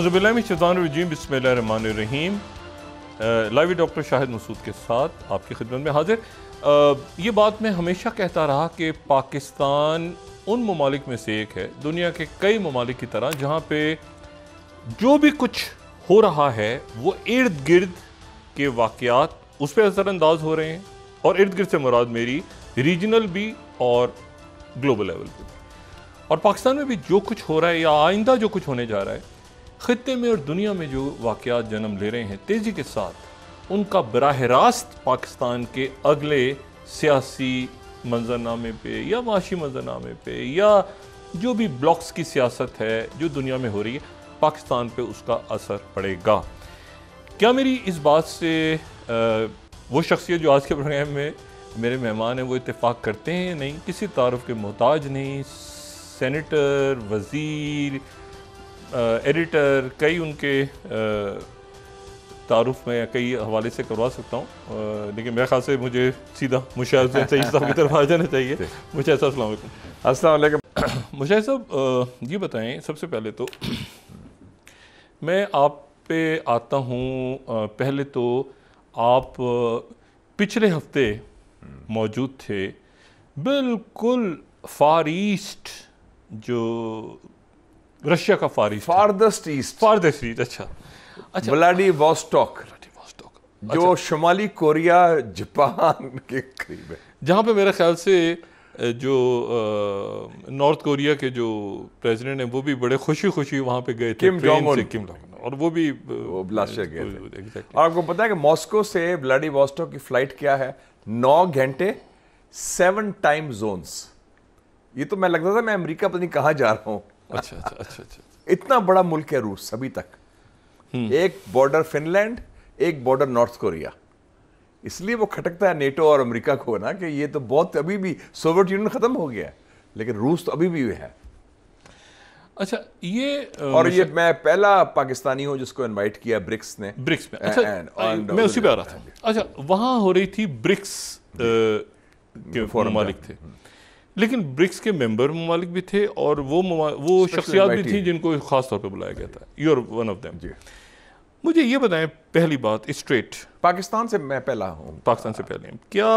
अज़बिल्लाजीम बसमीम live doctor Shahid Masood के साथ आपकी खिदमत में हाजिर ये बात मैं हमेशा कहता रहा कि पाकिस्तान उन ममालिक में से एक है दुनिया के कई ममालिक की तरह जहाँ पे जो भी कुछ हो रहा है वो इर्द गिर्द के वाक़ात उस पर असरानंदाज हो रहे हैं और इर्द गिर्द से मुराद मेरी रीजनल भी और ग्लोबल लेवल पर और पाकिस्तान में भी जो कुछ हो रहा है या आइंदा जो कुछ होने जा रहा है ख़त्े में और दुनिया में जो वाक़ जन्म ले रहे हैं तेज़ी के साथ उनका बरह रास्त पाकिस्तान के अगले सियासी मंजरनामे पे या माशी मंजरनामे पे या जो भी ब्लॉक्स की सियासत है जो दुनिया में हो रही है पाकिस्तान पे उसका असर पड़ेगा क्या मेरी इस बात से आ, वो शख्सियत जो आज के प्रोग्राम में मेरे मेहमान हैं वो इतफ़ाक़ करते हैं नहीं किसी तारफ़ के मोहताज नहीं सेनेटर वज़ीर एडिटर कई उनके तारुफ में कई हवाले से करवा सकता हूँ लेकिन मेरे ख्याल से मुझे सीधा मुशाह सही साहब की तरफ आ जाना चाहिए मुशाह ऐसा असल अस्सलाम मुशाह साहब ये बताएं सबसे पहले तो मैं आप पे आता हूँ पहले तो आप पिछले हफ्ते मौजूद थे बिल्कुल फार ईस्ट जो रशिया का far east farthest east farthest east अच्छा अच्छा ब्लाडी अच्छा। वॉस्टॉक जो अच्छा। शुमाली कोरिया जापान के करीब है जहाँ पे मेरे ख्याल से जो नॉर्थ कोरिया के जो प्रेसिडेंट हैं वो भी बड़े खुशी खुशी वहाँ पे गए थे किम से किम और वो भी ब्लास्टर गए और आपको पता है कि मॉस्को से वॉस्टो की फ्लाइट क्या है नौ घंटे सेवन टाइम जोन्स ये तो मैं लगता था मैं अमेरिका पता नहीं कहाँ जा रहा हूँ अच्छा, अच्छा अच्छा अच्छा इतना बड़ा मुल्क है रूस अभी तक हम्म। एक बॉर्डर फिनलैंड एक बॉर्डर नॉर्थ कोरिया इसलिए वो खटकता है नेटो और अमेरिका को ना कि ये तो बहुत अभी भी सोवियत यूनियन ख़त्म हो गया है लेकिन रूस तो अभी भी है अच्छा ये और ये मैं पहला पाकिस्तानी हूं जिसको इनवाइट किया ब्रिक्स ने ब्रिक्स में अच्छा and, and, मैं उसी पे आ रहा था अच्छा वहां हो रही थी ब्रिक्स के मालिक थे हम्म। लेकिन ब्रिक्स के मेंबर ममालिक भी थे और वो वो शख्सियात भी थी जिनको ख़ास तौर पर बुलाया गया था you are one of them जी मुझे ये बताएं पहली बात स्ट्रेट पाकिस्तान से मैं पहला हूँ पाकिस्तान से पहले क्या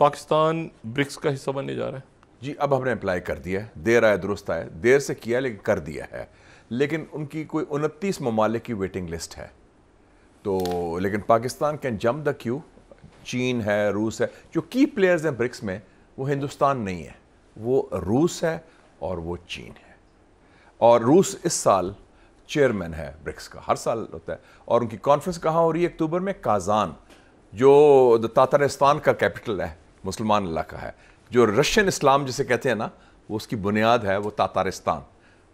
पाकिस्तान ब्रिक्स का हिस्सा बनने जा रहा है जी अब हमने अप्लाई कर दिया है देर आया दुरुस्त आया देर से किया लेकिन कर दिया है लेकिन उनकी कोई उनतीस ममालिक की वेटिंग लिस्ट है तो लेकिन Pakistan can jump the queue चीन है रूस है जो की प्लेयर्स हैं ब्रिक्स में वो हिंदुस्तान नहीं है वो रूस है और वो चीन है और रूस इस साल चेयरमैन है ब्रिक्स का हर साल होता है और उनकी कॉन्फ्रेंस कहाँ हो रही है अक्टूबर में काजान जो तातारिस्तान का कैपिटल है मुसलमान इलाका है जो रशियन इस्लाम जिसे कहते हैं ना वो उसकी बुनियाद है वो तातारिस्तान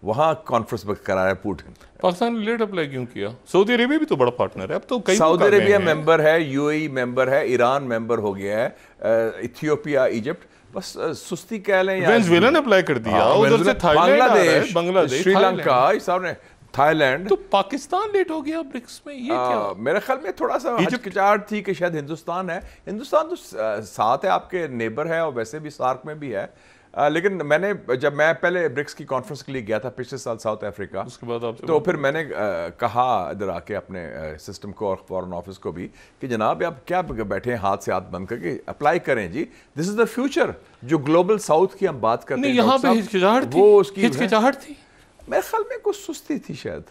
वहाँ कॉन्फ्रेंस कराया है पुटिन पाकिस्तान ने लेट अप्लाई क्यों किया सऊदी अरेबिया भी तो बड़ा पार्टनर है अब तो कई सऊदी अरेबिया मेंबर है यूएई मेंबर e है ईरान मेंबर हो गया है इथियोपिया इजिप्ट बस सुस्ती कह लें वेनेजुएला ने अप्लाई कर दिया हाँ, उधर से बांग्लादेश बांग्लादेश श्रीलंका इस ने थाईलैंड तो पाकिस्तान लेट हो गया ब्रिक्स में ये आ, हाँ, क्या मेरे ख्याल में थोड़ा सा हिचकिचाहट थी कि शायद हिंदुस्तान है हिंदुस्तान तो साथ है आपके नेबर है और वैसे भी सार्क में भी है आ, लेकिन मैंने जब मैं पहले ब्रिक्स की कॉन्फ्रेंस के लिए गया था पिछले साल साउथ अफ्रीका उसके बाद आप तो फिर मैंने आ, कहा इधर आके अपने सिस्टम को और फॉरेन ऑफिस को भी कि जनाब आप क्या बैठे हैं हाथ से हाथ बंद करके अप्लाई करें जी दिस इज द फ्यूचर जो ग्लोबल साउथ की हम बात करते हैं यहाँ पे हिचकिचाहट वो उसकी हिचकिचाहट थी मेरे ख्याल में कुछ सुस्ती थी शायद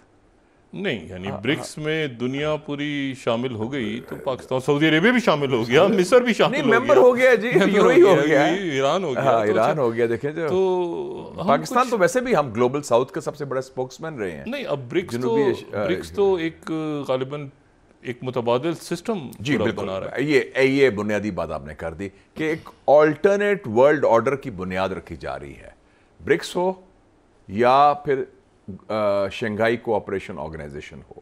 नहीं यानी हाँ, ब्रिक्स हाँ। में दुनिया पूरी शामिल हो गई तो पाकिस्तान सऊदी अरेबिया भी शामिल हो गया मिस्र भी शामिल नहीं, गया। हो गया जी हो गया ईरान हो गया हाँ, तो ईरान अच्छा। हो गया देखें तो पाकिस्तान तो वैसे भी हम ग्लोबल साउथ का सबसे बड़ा स्पोक्समैन रहे हैं नहीं अब ब्रिक्स तो ब्रिक्स तो एक गालिबन एक मुतबादल सिस्टम जी बिल्कुल बना रहा है ये ये बुनियादी बात आपने कर दी कि एक ऑल्टरनेट वर्ल्ड ऑर्डर की बुनियाद रखी जा रही है ब्रिक्स हो या फिर शंघाई कोऑपरेशन ऑर्गेनाइजेशन हो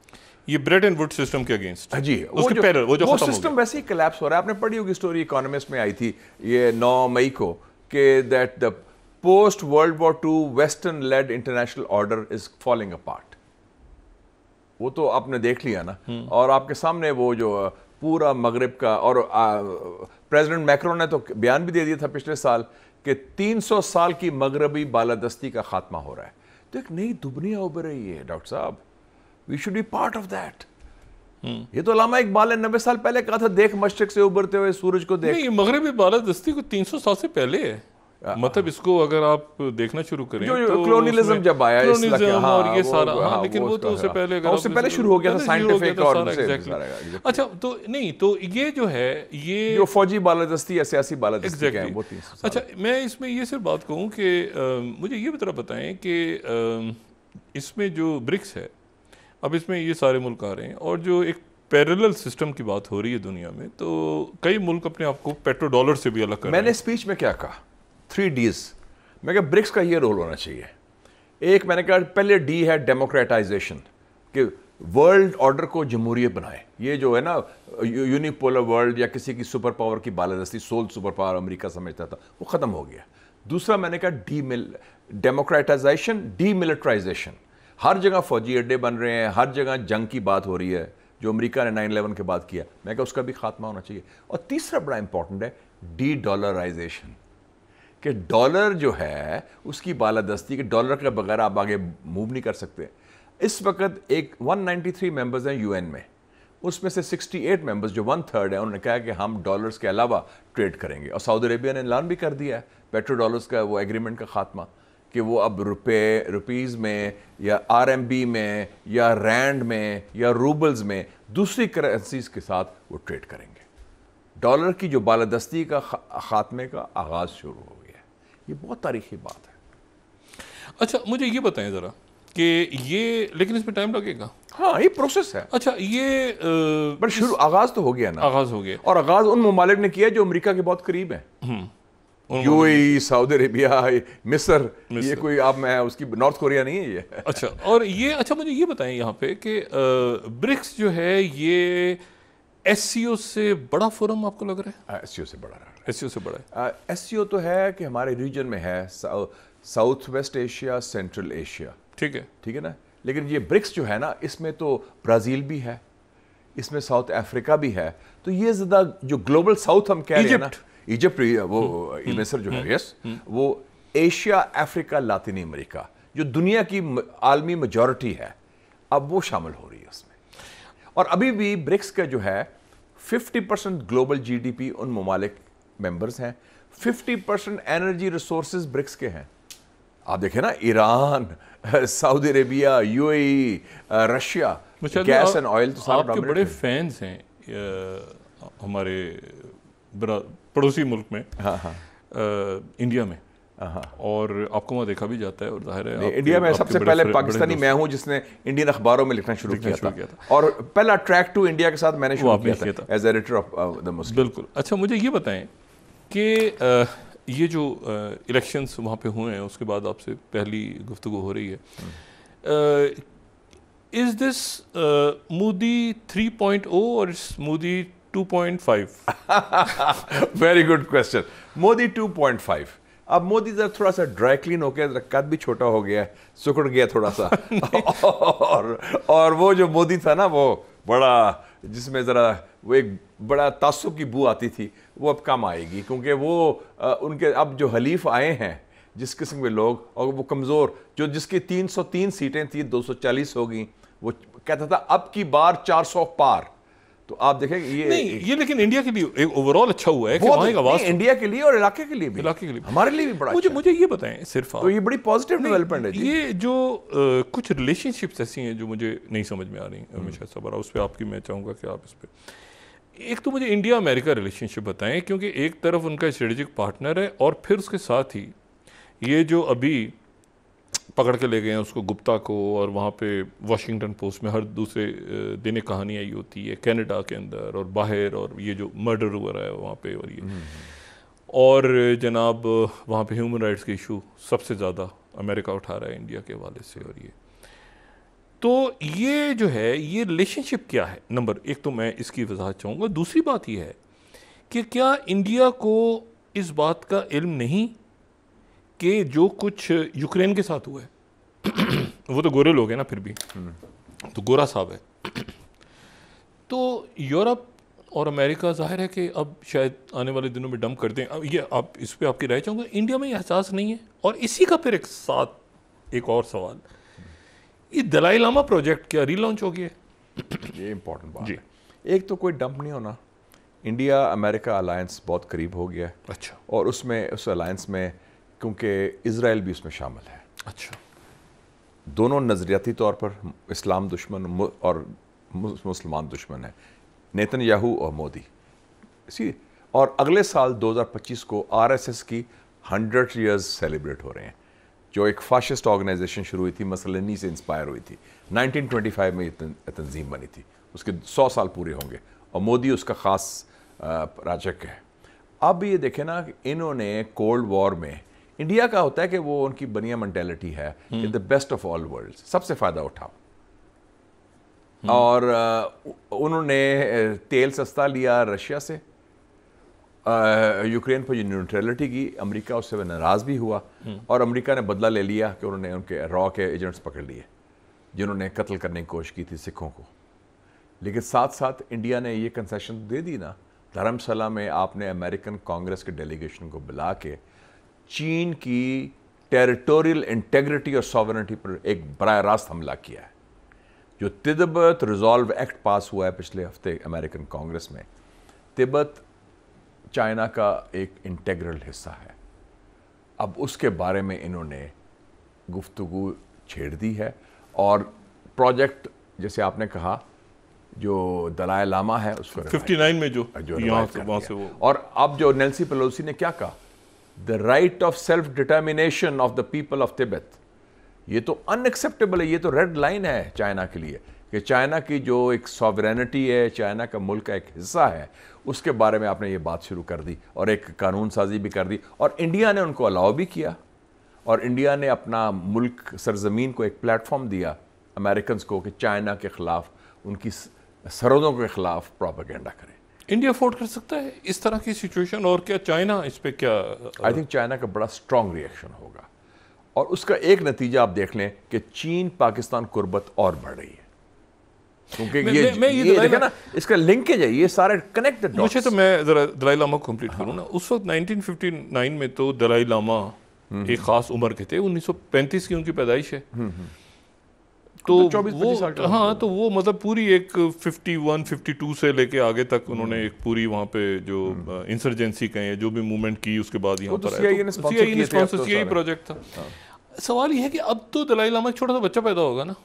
ये ब्रेड एंड वुड सिस्टम के अगेंस्ट हाँ जी उसके जो, पैरल वो जो वो सिस्टम वैसे ही कलेप्स हो रहा है आपने पढ़ी होगी स्टोरी इकोनॉमिस्ट में आई थी ये 9 मई को कि that the post world war two western led international order is falling apart वो तो आपने देख लिया ना हम्म। और आपके सामने वो जो पूरा मगरब का और प्रेसिडेंट मैक्रो ने तो बयान भी दे दिया था पिछले साल कि 300 साल की मगरबी बालादस्ती का खात्मा हो रहा है तो एक नई दुबनिया उभर रही है डॉक्टर साहब we should be part of that ये तो लामा इकबाल ने नब्बे साल पहले कहा था देख मशरक से उभरते हुए सूरज को देख मगरबी बालादस्ती को तीन सौ साल से पहले है मतलब इसको अगर आप देखना शुरू करें जो तो क्लोनिज्म जब आया क्लोनिज्म हाँ, और ये सारा हाँ, हाँ लेकिन वो, वो तो उससे पहले अगर हाँ, उससे पहले शुरू हो गया मतलब था साइंटिफिक और अच्छा तो नहीं तो ये जो है ये जो फौजी बालादस्ती या सियासी बालादस्ती एग्जैक्टली अच्छा मैं इसमें ये सिर्फ बात कहूँ कि मुझे ये बता बताएं कि इसमें जो ब्रिक्स है अब इसमें ये सारे मुल्क आ रहे हैं और जो एक पैरेलल सिस्टम की बात हो रही है दुनिया में तो कई मुल्क अपने आप को पेट्रो डॉलर से भी अलग कर मैंने स्पीच में क्या कहा थ्री डीज मैं क्या ब्रिक्स का ये रोल होना चाहिए एक मैंने कहा पहले डी है डेमोक्रेटाइजेशन कि वर्ल्ड ऑर्डर को जमहूरियत बनाए ये जो है ना यूनिपोलर वर्ल्ड या किसी की सुपर पावर की बालादस्ती सोल सुपर पावर अमेरिका समझता था वो ख़त्म हो गया दूसरा मैंने कहा डी मिल डेमोक्रेटाइजेशन मिलिट्राइजेशन हर जगह फौजी अड्डे बन रहे हैं हर जगह जंग की बात हो रही है जो अमेरिका ने नाइन इलेवन के बाद किया मैं कहा उसका भी खात्मा होना चाहिए और तीसरा बड़ा इंपॉर्टेंट है डी डॉलराइजेशन कि डॉलर जो है उसकी बालादस्ती के डॉलर के बगैर आप आगे मूव नहीं कर सकते इस वक्त एक 193 मेंबर्स हैं यूएन में उसमें से 68 मेंबर्स जो वन थर्ड है उन्होंने कहा कि हम डॉलर्स के अलावा ट्रेड करेंगे और सऊदी अरेबिया ने ऐलान भी कर दिया है पेट्रो डॉलर्स का वो एग्रीमेंट का खात्मा कि वो अब रुपये रुपीज़ में या बी में या रैंड में या रूबल्स में दूसरी करेंसीज़ के साथ वो ट्रेड करेंगे डॉलर की जो बालादस्ती का खात्मे का आगाज़ शुरू होगा ये बहुत तारीखी बात है अच्छा मुझे ये बताएं ज़रा कि ये लेकिन इसमें टाइम लगेगा हाँ ये प्रोसेस है अच्छा ये बट शुरू आगाज़ तो हो गया ना आगाज़ हो गया और आगाज़ उन ममालिक ने किया जो अमेरिका के बहुत करीब हैं हम्म, यूएई सऊदी अरेबिया मिस्र ये कोई आप मैं उसकी नॉर्थ कोरिया नहीं है ये अच्छा और ये अच्छा मुझे ये बताएं यहाँ पे कि ब्रिक्स जो है ये एस e से बड़ा फोरम आपको लग रहा है एस हाँ, e से बड़ा रहा एस e से बड़ा है एस uh, तो है कि हमारे रीजन में है south west Asia central Asia ठीक है ठीक है ना लेकिन ये ब्रिक्स जो है ना इसमें तो ब्राज़ील भी है इसमें साउथ अफ्रीका भी है तो ये ज़्यादा जो ग्लोबल साउथ हम कह रहे हैं ना इजिप्ट वो इमेसर हम्म, हम्म, जो है यस हम्म, वो एशिया अफ्रीका लातिनी अमेरिका जो दुनिया की आलमी मेजोरिटी है अब वो शामिल हो रही है उसमें और अभी भी ब्रिक्स का जो है 50 परसेंट ग्लोबल जीडीपी उन ममालिक मेंबर्स हैं 50 परसेंट एनर्जी रिसोर्स ब्रिक्स के हैं आप देखें ना Iran Saudi Arabia UAE e, Russia gas and oil तो सारा आपके बड़े फैंस हैं हमारे पड़ोसी मुल्क में हाँ हाँ आ, इंडिया में Uh-huh. और आपको वहाँ देखा भी जाता है और जाहिर है इंडिया में सबसे पहले पाकिस्तानी मैं हूँ जिसने इंडियन अखबारों में लिखना शुरू किया, था और पहला ट्रैक टू इंडिया के साथ मैंने शुरू किया, था as editor of the Muslim बिल्कुल अच्छा मुझे ये बताएं कि ये जो इलेक्शंस वहाँ पे हुए हैं उसके बाद आपसे पहली गुफ्तु हो रही है is this Modi three point O और it's Modi two point five very good question Modi two point five अब मोदी जरा थोड़ा सा ड्राई क्लीन हो गया कद भी छोटा हो गया सुकड़ गया थोड़ा सा और और वो जो मोदी था ना वो बड़ा जिसमें ज़रा वो एक बड़ा तासुब की बू आती थी वो अब कम आएगी क्योंकि वो आ, उनके अब जो हलीफ आए हैं जिस किस्म के लोग और वो कमज़ोर जो जिसकी 303 सीटें थी 240 हो गई वो कहता था अब की बार 400 पार तो आप देखेंगे ये नहीं ये लेकिन इंडिया के लिए एक ओवरऑल अच्छा हुआ है कि वहाँ का वास्तव इंडिया के लिए और इलाके के लिए भी इलाके के लिए हमारे लिए भी बड़ा मुझे अच्छा मुझे ये बताएं सिर्फ तो ये बड़ी पॉजिटिव डेवलपमेंट है ये जो आ, कुछ रिलेशनशिप्स ऐसी हैं जो मुझे नहीं समझ में आ रही हमेशा सबर उस पर आपकी मैं चाहूँगा कि आप इस पर एक तो मुझे इंडिया अमेरिका रिलेशनशिप बताएं क्योंकि एक तरफ उनका स्ट्रेटेजिक पार्टनर है और फिर उसके साथ ही ये जो अभी पकड़ के ले गए हैं उसको गुप्ता को और वहाँ पे वाशिंगटन पोस्ट में हर दूसरे दिन एक कहानी आई होती है कनाडा के अंदर और बाहर और ये जो मर्डर हो रहा है वहाँ पे और ये हम्म, हम्म। और जनाब वहाँ पे ह्यूमन राइट्स के इशू सबसे ज़्यादा अमेरिका उठा रहा है इंडिया के हवाले से और ये तो ये जो है ये रिलेशनशिप क्या है नंबर एक तो मैं इसकी वजाहत चाहूँगा दूसरी बात यह है कि क्या इंडिया को इस बात का इल्म नहीं कि जो कुछ यूक्रेन के साथ हुआ है वो तो गोरे लोग हैं ना फिर भी तो गोरा साहब है तो यूरोप और अमेरिका जाहिर है कि अब शायद आने वाले दिनों में डंप कर दें अब ये आप इस पर आपकी राय चाहूँगा इंडिया में ये एहसास नहीं है और इसी का फिर एक साथ एक और सवाल ये दलाई लामा प्रोजेक्ट क्या रीलॉन्च हो गया ये इम्पोर्टेंट बात है एक तो कोई डंप नहीं होना इंडिया अमेरिका अलायंस बहुत करीब हो गया है अच्छा और उसमें उस अलायंस में क्योंकि इसराइल भी उसमें शामिल है अच्छा दोनों नज़रियाती तौर पर इस्लाम दुश्मन और मुसलमान दुश्मन है नेतन याहू और मोदी इसी और अगले साल 2025 को आरएसएस की हंड्रेड ईयर्स सेलिब्रेट हो रहे हैं जो एक फाशिस्ट ऑर्गेनाइजेशन शुरू हुई थी मसलनी से इंस्पायर हुई थी 1925 में ये तंजीम बनी थी उसके 100 साल पूरे होंगे और मोदी उसका ख़ास प्राचक है अब ये देखें ना इन्होंने कोल्ड वॉर में इंडिया का होता है कि वो उनकी बनिया मैंटेलिटी है in the best of all world सबसे फ़ायदा उठाओ हम्म। और उन्होंने तेल सस्ता लिया रशिया से यूक्रेन पर न्यूट्रलिटी की अमेरिका उससे वह नाराज़ भी हुआ हम्म। और अमेरिका ने बदला ले लिया कि उन्होंने उनके रॉ के एजेंट्स पकड़ लिए जिन्होंने कत्ल करने की कोशिश की थी सिखों को लेकिन साथ साथ इंडिया ने ये कंसेशन दे दी ना धर्मशाला में आपने अमेरिकन कांग्रेस के डेलीगेशन को बुला के चीन की टेरिटोरियल इंटेग्रिटी और सॉवरिटी पर एक बर रास्त हमला किया है जो तिब्बत रिजॉल्व एक्ट पास हुआ है पिछले हफ्ते अमेरिकन कांग्रेस में तिब्बत चाइना का एक इंटेग्रल हिस्सा है अब उसके बारे में इन्होंने गुफ्तगु छेड़ दी है और प्रोजेक्ट जैसे आपने कहा जो दलाई लामा है उसको नाइन में जो, जो से से वो और अब जो नेल्सी पेलोसी ने क्या कहा the right of self determination of the people of Tibet ये तो अनएक्सेप्टेबल है ये तो रेड लाइन है चाइना के लिए कि चाइना की जो एक सॉवरेनिटी है चाइना का मुल्क का एक हिस्सा है उसके बारे में आपने ये बात शुरू कर दी और एक कानून साजी भी कर दी और इंडिया ने उनको अलाउ भी किया और इंडिया ने अपना मुल्क सरजमीन को एक प्लेटफॉर्म दिया अमेरिकन को कि चाइना के ख़िलाफ़ उनकी सरहदों के ख़िलाफ़ प्रोपागेंडा करें इंडिया अफोर्ड कर सकता है इस तरह की सिचुएशन और क्या चाइना इस पर क्या आई थिंक चाइना का बड़ा स्ट्रॉन्ग रिएक्शन होगा और उसका एक नतीजा आप देख लें कि चीन पाकिस्तान कुर्बत और बढ़ रही है क्योंकि ये, मैं ये, ये देखे ना इसका लिंकेज है ये सारे कनेक्टेड मुझे तो मैं दलाई लामा कंप्लीट करूँ ना उस वक्त 1959 में तो दलाई लामा हम्म, हम्म। एक ख़ास उम्र के थे 1935 की उनकी पैदाइश है हम्म, तो, तो वो हाँ तो वो मतलब पूरी एक 51, 52 से लेके आगे तक उन्होंने हम्म। एक पूरी वहाँ पे जो इंसर्जेंसी हम्म। कहें जो भी मूवमेंट की उसके बाद यहाँ तो पर सीआईए तो प्रोजेक्ट था हाँ। सवाल ये है कि अब तो दलाई लामा छोटा सा बच्चा पैदा होगा ना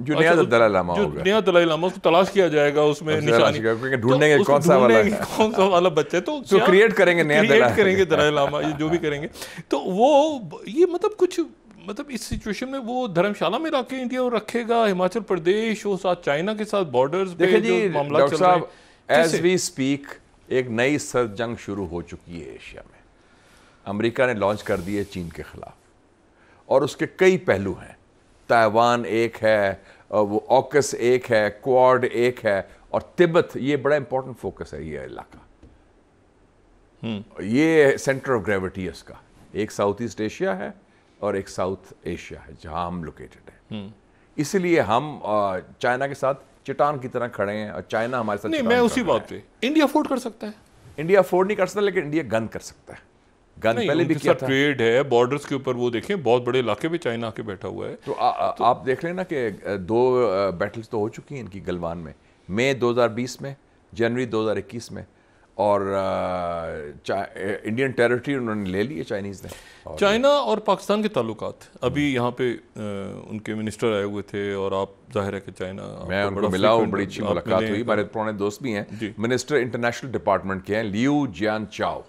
जो अच्छा, नया दलाई लामा जो नया दलाई लामा उसको तलाश किया जाएगा उसमें निशानी ढूंढेंगे तो कौन सा वाला कौन सा वाला बच्चा तो क्रिएट करेंगे नया क्रिएट करेंगे दलाई लामा ये जो भी करेंगे तो वो ये मतलब कुछ मतलब इस सिचुएशन में वो धर्मशाला में रखे इंडिया और रखेगा हिमाचल प्रदेश और साथ चाइना के साथ बॉर्डर्स पे जो मामला चल रहा है एज वी स्पीक एक नई सर जंग शुरू हो चुकी है एशिया में अमेरिका ने लॉन्च कर दी है चीन के खिलाफ और उसके कई पहलू हैं ताइवान एक है वो ऑकस एक है क्वाड एक है और तिब्बत ये बड़ा इंपॉर्टेंट फोकस है ये इलाका हम्म। ये सेंटर ऑफ ग्रेविटी है इसका एक साउथ ईस्ट एशिया है और एक साउथ एशिया है जहाँ हम लोकेटेड हैं हम्म। इसलिए हम चाइना के साथ चिटान की तरह खड़े हैं और चाइना हमारे साथ नहीं मैं उसी बात पे इंडिया अफोर्ड कर सकता है इंडिया अफोर्ड नहीं कर सकता लेकिन इंडिया गन कर सकता है गन पहले भी किया था ट्रेड है बॉर्डर्स के ऊपर वो देखें बहुत बड़े इलाके में चाइना के बैठा हुआ है तो, आ, आ, तो आप देख ना कि दो बैटल्स तो हो चुकी हैं इनकी गलवान में मई 2020 में जनवरी 2021 में और इंडियन टेरिटरी उन्होंने ले लिए चाइनीज़ ने चाइना और पाकिस्तान के ताल्लुक अभी यहाँ पे उनके मिनिस्टर आए हुए थे और आप जाहिर है कि चाइना मैं उनको मिला हूँ बड़ी अच्छी मुलाकात हुई हमारे पुराने दोस्त भी हैं मिनिस्टर इंटरनेशनल डिपार्टमेंट के हैं लियू जियान चाओ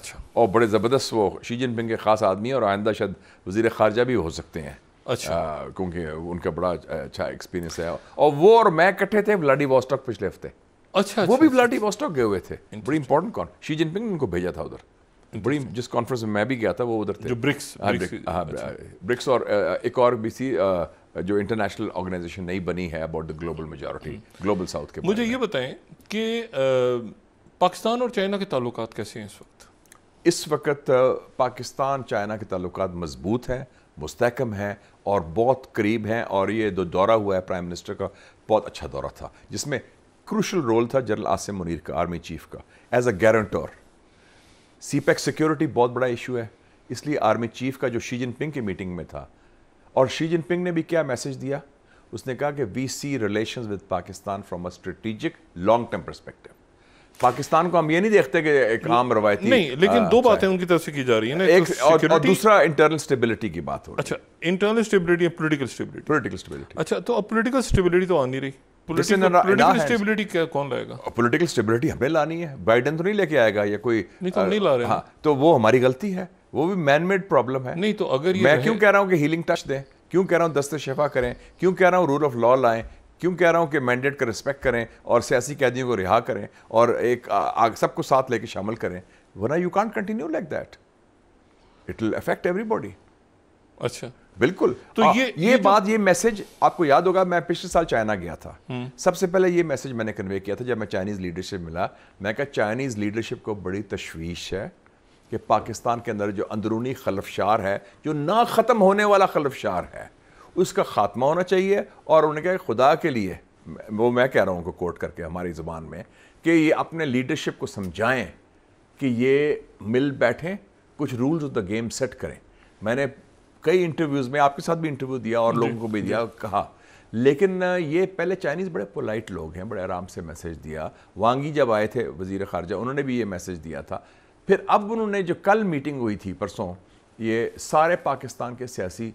अच्छा और बड़े ज़बरदस्त वो शी जिनपिंग के ख़ास आदमी हैं और आइंदा शायद वजीर खारजा भी हो सकते हैं अच्छा क्योंकि उनका बड़ा अच्छा एक्सपीरियंस है और वो और मैं इकट्ठे थे व्लाडी पिछले हफ्ते अच्छा वो भी ब्लाडी अच्छा, अच्छा, वॉस्टॉक गए हुए थे बड़ी इंपॉर्टेंट कौन शी जिनपिंग ने उनको भेजा था उधर बड़ी जिस कॉन्फ्रेंस में मैं भी गया था वो उधर थे जो ब्रिक्स हाँ, हाँ, अच्छा। ब्रिक्स और एक और भी सी जो इंटरनेशनल ऑर्गेनाइजेशन नई बनी है about the global majority global south के मुझे ये बताएं कि पाकिस्तान और चाइना के ताल्लुक कैसे हैं इस वक्त इस वक्त पाकिस्तान चाइना के ताल्लुक मजबूत हैं मुस्तकम हैं और बहुत करीब हैं और ये जो दौरा हुआ है प्राइम मिनिस्टर का बहुत अच्छा दौरा था जिसमें क्रूशल रोल था जनरल आसिम मुनीर का आर्मी चीफ का as a guarantor CPEC security बहुत बड़ा इशू है इसलिए आर्मी चीफ का जो शी जिनपिंग की मीटिंग में था और शी जिनपिंग ने भी क्या मैसेज दिया उसने कहा कि we see relation with Pakistan from a strategic long term perspective Pakistan को हम ये नहीं देखते कि एक आम रवायती नहीं लेकिन दो बातें अच्छा। उनकी तरफ से की जा रही है ना एक तो और, और दूसरा इंटरनल स्टेबिलिटी की बात हो रही अच्छा इंटरनल स्टेबिलिटी या पॉलिटिकल स्टेबिलिटी पॉलिटिकल स्टेबिलिटी अच्छा तो अब पॉलिटिकल स्टेबिलिटी तो आ नहीं रही पॉलिटिकल स्टेबिलिटी क्या कौन लाएगा पॉलिटिकल स्टेबिलिटी हमें लानी है बाइडन तो नहीं लेके आएगा या कोई नहीं तो नहीं ला रहे हाँ तो वो हमारी गलती है वो भी मैनमेड प्रॉब्लम है नहीं तो अगर मैं क्यों कह रहा हूँ कि हीलिंग टच दें क्यों कह रहा हूँ दस्त शफा करें क्यों कह रहा हूँ रूल ऑफ लॉ लाएं क्यों कह रहा हूँ कि मैंडेट का रिस्पेक्ट करें और सियासी कैदियों को रिहा करें और एक सबको साथ लेके शामिल करें वरना you cont continue like that it will affect everybody अच्छा बिल्कुल तो आ, ये ये, बात ये मैसेज आपको याद होगा मैं पिछले साल चाइना गया था हम्म। सबसे पहले ये मैसेज मैंने कन्वे किया था जब मैं चाइनीज़ लीडरशिप मिला मैं कहा चाइनीज़ लीडरशिप को बड़ी तशवीश है कि पाकिस्तान के अंदर जो अंदरूनी खलफशार है जो ना ख़त्म होने वाला खलफशार है उसका ख़ात्मा होना चाहिए और उन्होंने कहा खुदा के लिए वो मैं कह रहा हूँ उनको कोट करके हमारी ज़ुबान में कि ये अपने लीडरशिप को समझाएं कि ये मिल बैठें कुछ rules of the game set करें मैंने कई इंटरव्यूज़ में आपके साथ भी इंटरव्यू दिया और लोगों को भी दिया कहा लेकिन ये पहले चाइनीज़ बड़े पोलाइट लोग हैं बड़े आराम से मैसेज दिया वांगी जब आए थे वजीर खारजा उन्होंने भी ये मैसेज दिया था फिर अब उन्होंने जो कल मीटिंग हुई थी परसों ये सारे पाकिस्तान के सियासी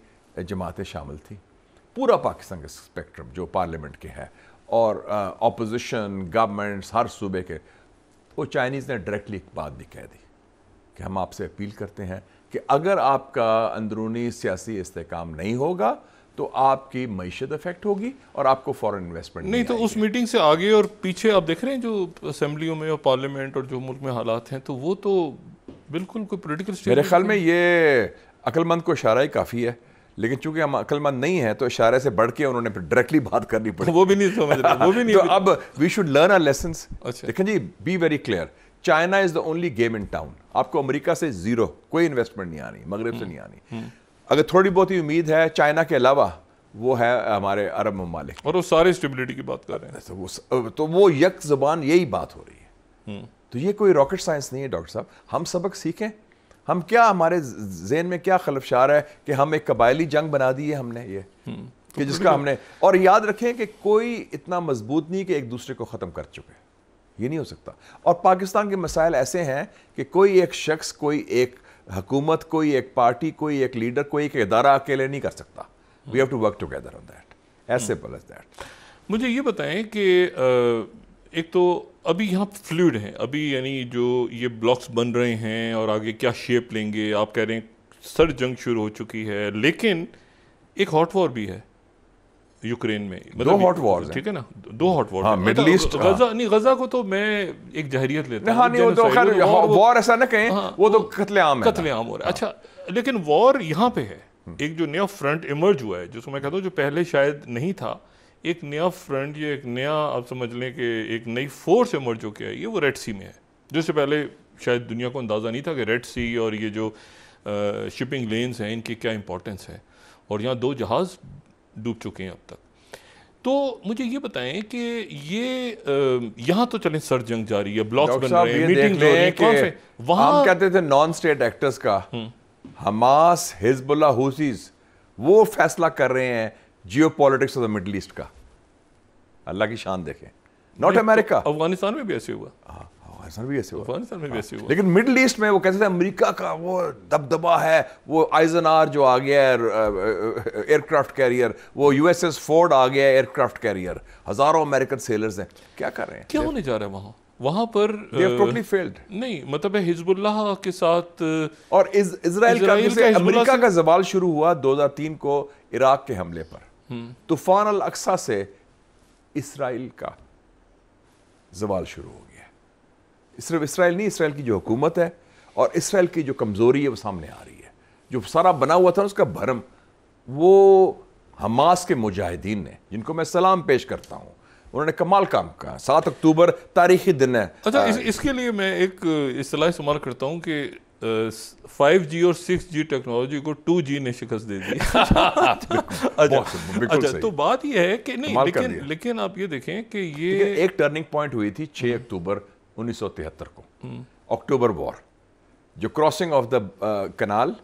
जमातें शामिल थी पूरा पाकिस्तान का स्पेक्ट्रम जो पार्लियामेंट के हैं और अपोजिशन गवर्नमेंट्स हर सूबे के वो चाइनीज़ ने डायरेक्टली एक बात भी कह दी कि हम आपसे अपील करते हैं कि अगर आपका अंदरूनी सियासी इस्तेकाम नहीं होगा तो आपकी मीशत अफेक्ट होगी और आपको फॉरेन इन्वेस्टमेंट नहीं, नहीं तो उस मीटिंग से आगे और पीछे आप देख रहे हैं जो असम्बलियों में और पार्लियामेंट और जो मुल्क में हालात हैं तो वो तो बिल्कुल कोई पोलिटिकल मेरे ख्याल में ये अक्लमंद को इशारा ही काफ़ी है लेकिन चूंकि हम अकलमंद नहीं है तो इशारे से बढ़ के उन्होंने डायरेक्टली बात करनी पड़ी वो भी नहीं समझ रहा वो भी नहीं तो अब we should learn our lesson देखें जी be very clear China is the only game in town आपको अमेरिका से जीरो कोई इन्वेस्टमेंट नहीं आनी मगरब से हम्म, नहीं आनी हम्म। अगर थोड़ी बहुत ही उम्मीद है चाइना के अलावा वो है हमारे अरब ममालिक और वो सारे स्टेबिलिटी की बात कर रहे हैं तो वो तो वो यक जबान यही बात हो रही है हम्म। तो ये कोई रॉकेट साइंस नहीं है डॉक्टर साहब हम सबक सीखें हम क्या हमारे जेन में क्या खलफशार है कि हम एक कबायली जंग बना दी है हमने ये हम्म। कि जिसका हमने और याद रखें कि कोई इतना मजबूत नहीं कि एक दूसरे को ख़त्म कर चुके ये नहीं हो सकता और पाकिस्तान के मसाइल ऐसे हैं कि कोई एक शख्स कोई एक हकूमत कोई एक पार्टी कोई एक लीडर कोई एक इदारा अकेले नहीं कर सकता we have to work together on that as simple as that मुझे ये बताएं कि एक तो अभी यहाँ फ्लूड है अभी यानी जो ये ब्लॉक्स बन रहे हैं और आगे क्या शेप लेंगे आप कह रहे हैं सर जंग शुरू हो चुकी है लेकिन एक हॉट वॉर भी है यूक्रेन में मतलब दो हॉट वॉर ठीक है ना दो hot war Middle East Gaza नहीं गजा को तो मैं एक जहरियत लेता हाँ, हूँ नहीं वो तो खैर वॉर हाँ, ऐसा ना कहें हाँ, वो तो कत्लेआम है कत्लेआम हो रहा है अच्छा लेकिन वॉर यहाँ पे है हम्म। एक जो नया फ्रंट इमर्ज हुआ है जिसको मैं कहता हूँ जो पहले शायद नहीं था एक नया फ्रंट या एक नया आप समझ लें कि एक नई फोर्स एमर जो क्या है वो रेड सी में है जिससे पहले शायद दुनिया को अंदाज़ा नहीं था कि रेड सी और ये जो आ, शिपिंग लेन्स हैं इनकी क्या इंपॉर्टेंस है और यहाँ दो जहाज़ डूब चुके हैं अब तक तो मुझे ये बताएं कि ये यहाँ तो चलें सर जंग रही है ब्लॉक्स बन रहे हैं मीटिंग ले रही है कौन से वहाँ हम कहते थे नॉन स्टेट एक्टर्स का हमास हिजबुल्ला हुसीज वो फैसला कर रहे हैं geopolitics of the Middle East का अल्लाह की शान देखें नॉट अमेरिका अफगानिस्तान में भी ऐसे हुआ अफगानिस्तान भी ऐसे हुआ अफगानिस्तान में भी हाँ, ऐसे हुआ लेकिन मिडल ईस्ट में वो कहते थे अमेरिका का वो दबदबा है वो आइजनार जो आ गया है एयरक्राफ्ट कैरियर वो यूएसएस फोर्ड आ गया है एयरक्राफ्ट कैरियर हजारों अमेरिकन सेलर्स हैं क्या कर रहे हैं क्या होने जा रहे हैं वहाँ वहाँ पर टोटली फेल्ड नहीं मतलब है हिजबुल्लाह के साथ और इजराइल का अमेरिका का जवाल शुरू हुआ 2003 को इराक के हमले पर तूफान अल अक्सा से इसराइल का जवाल शुरू हो गया सिर्फ इसराइल नहीं इसराइल की जो हुकूमत है और इसराइल की जो कमज़ोरी है वो सामने आ रही है जो सारा बना हुआ था उसका भरम वो हमास के मुजाहिदीन ने जिनको मैं सलाम पेश करता हूँ उन्होंने कमाल काम कहा सात अक्टूबर तारीखी दिन है अच्छा इस, इसके लिए मैं एक इस्तेमाल करता हूँ कि फाइव जी और सिक्स जी टेक्नोलॉजी को टू जी ने शिकस्त दे दी अच्छा अच्छा, अच्छा तो बात यह है कि नहीं लेकिन लेकिन आप ये देखें कि ये एक टर्निंग पॉइंट हुई थी 6 हम्म। अक्टूबर 1973 को हम्म। अक्टूबर वॉर जो crossing of the canal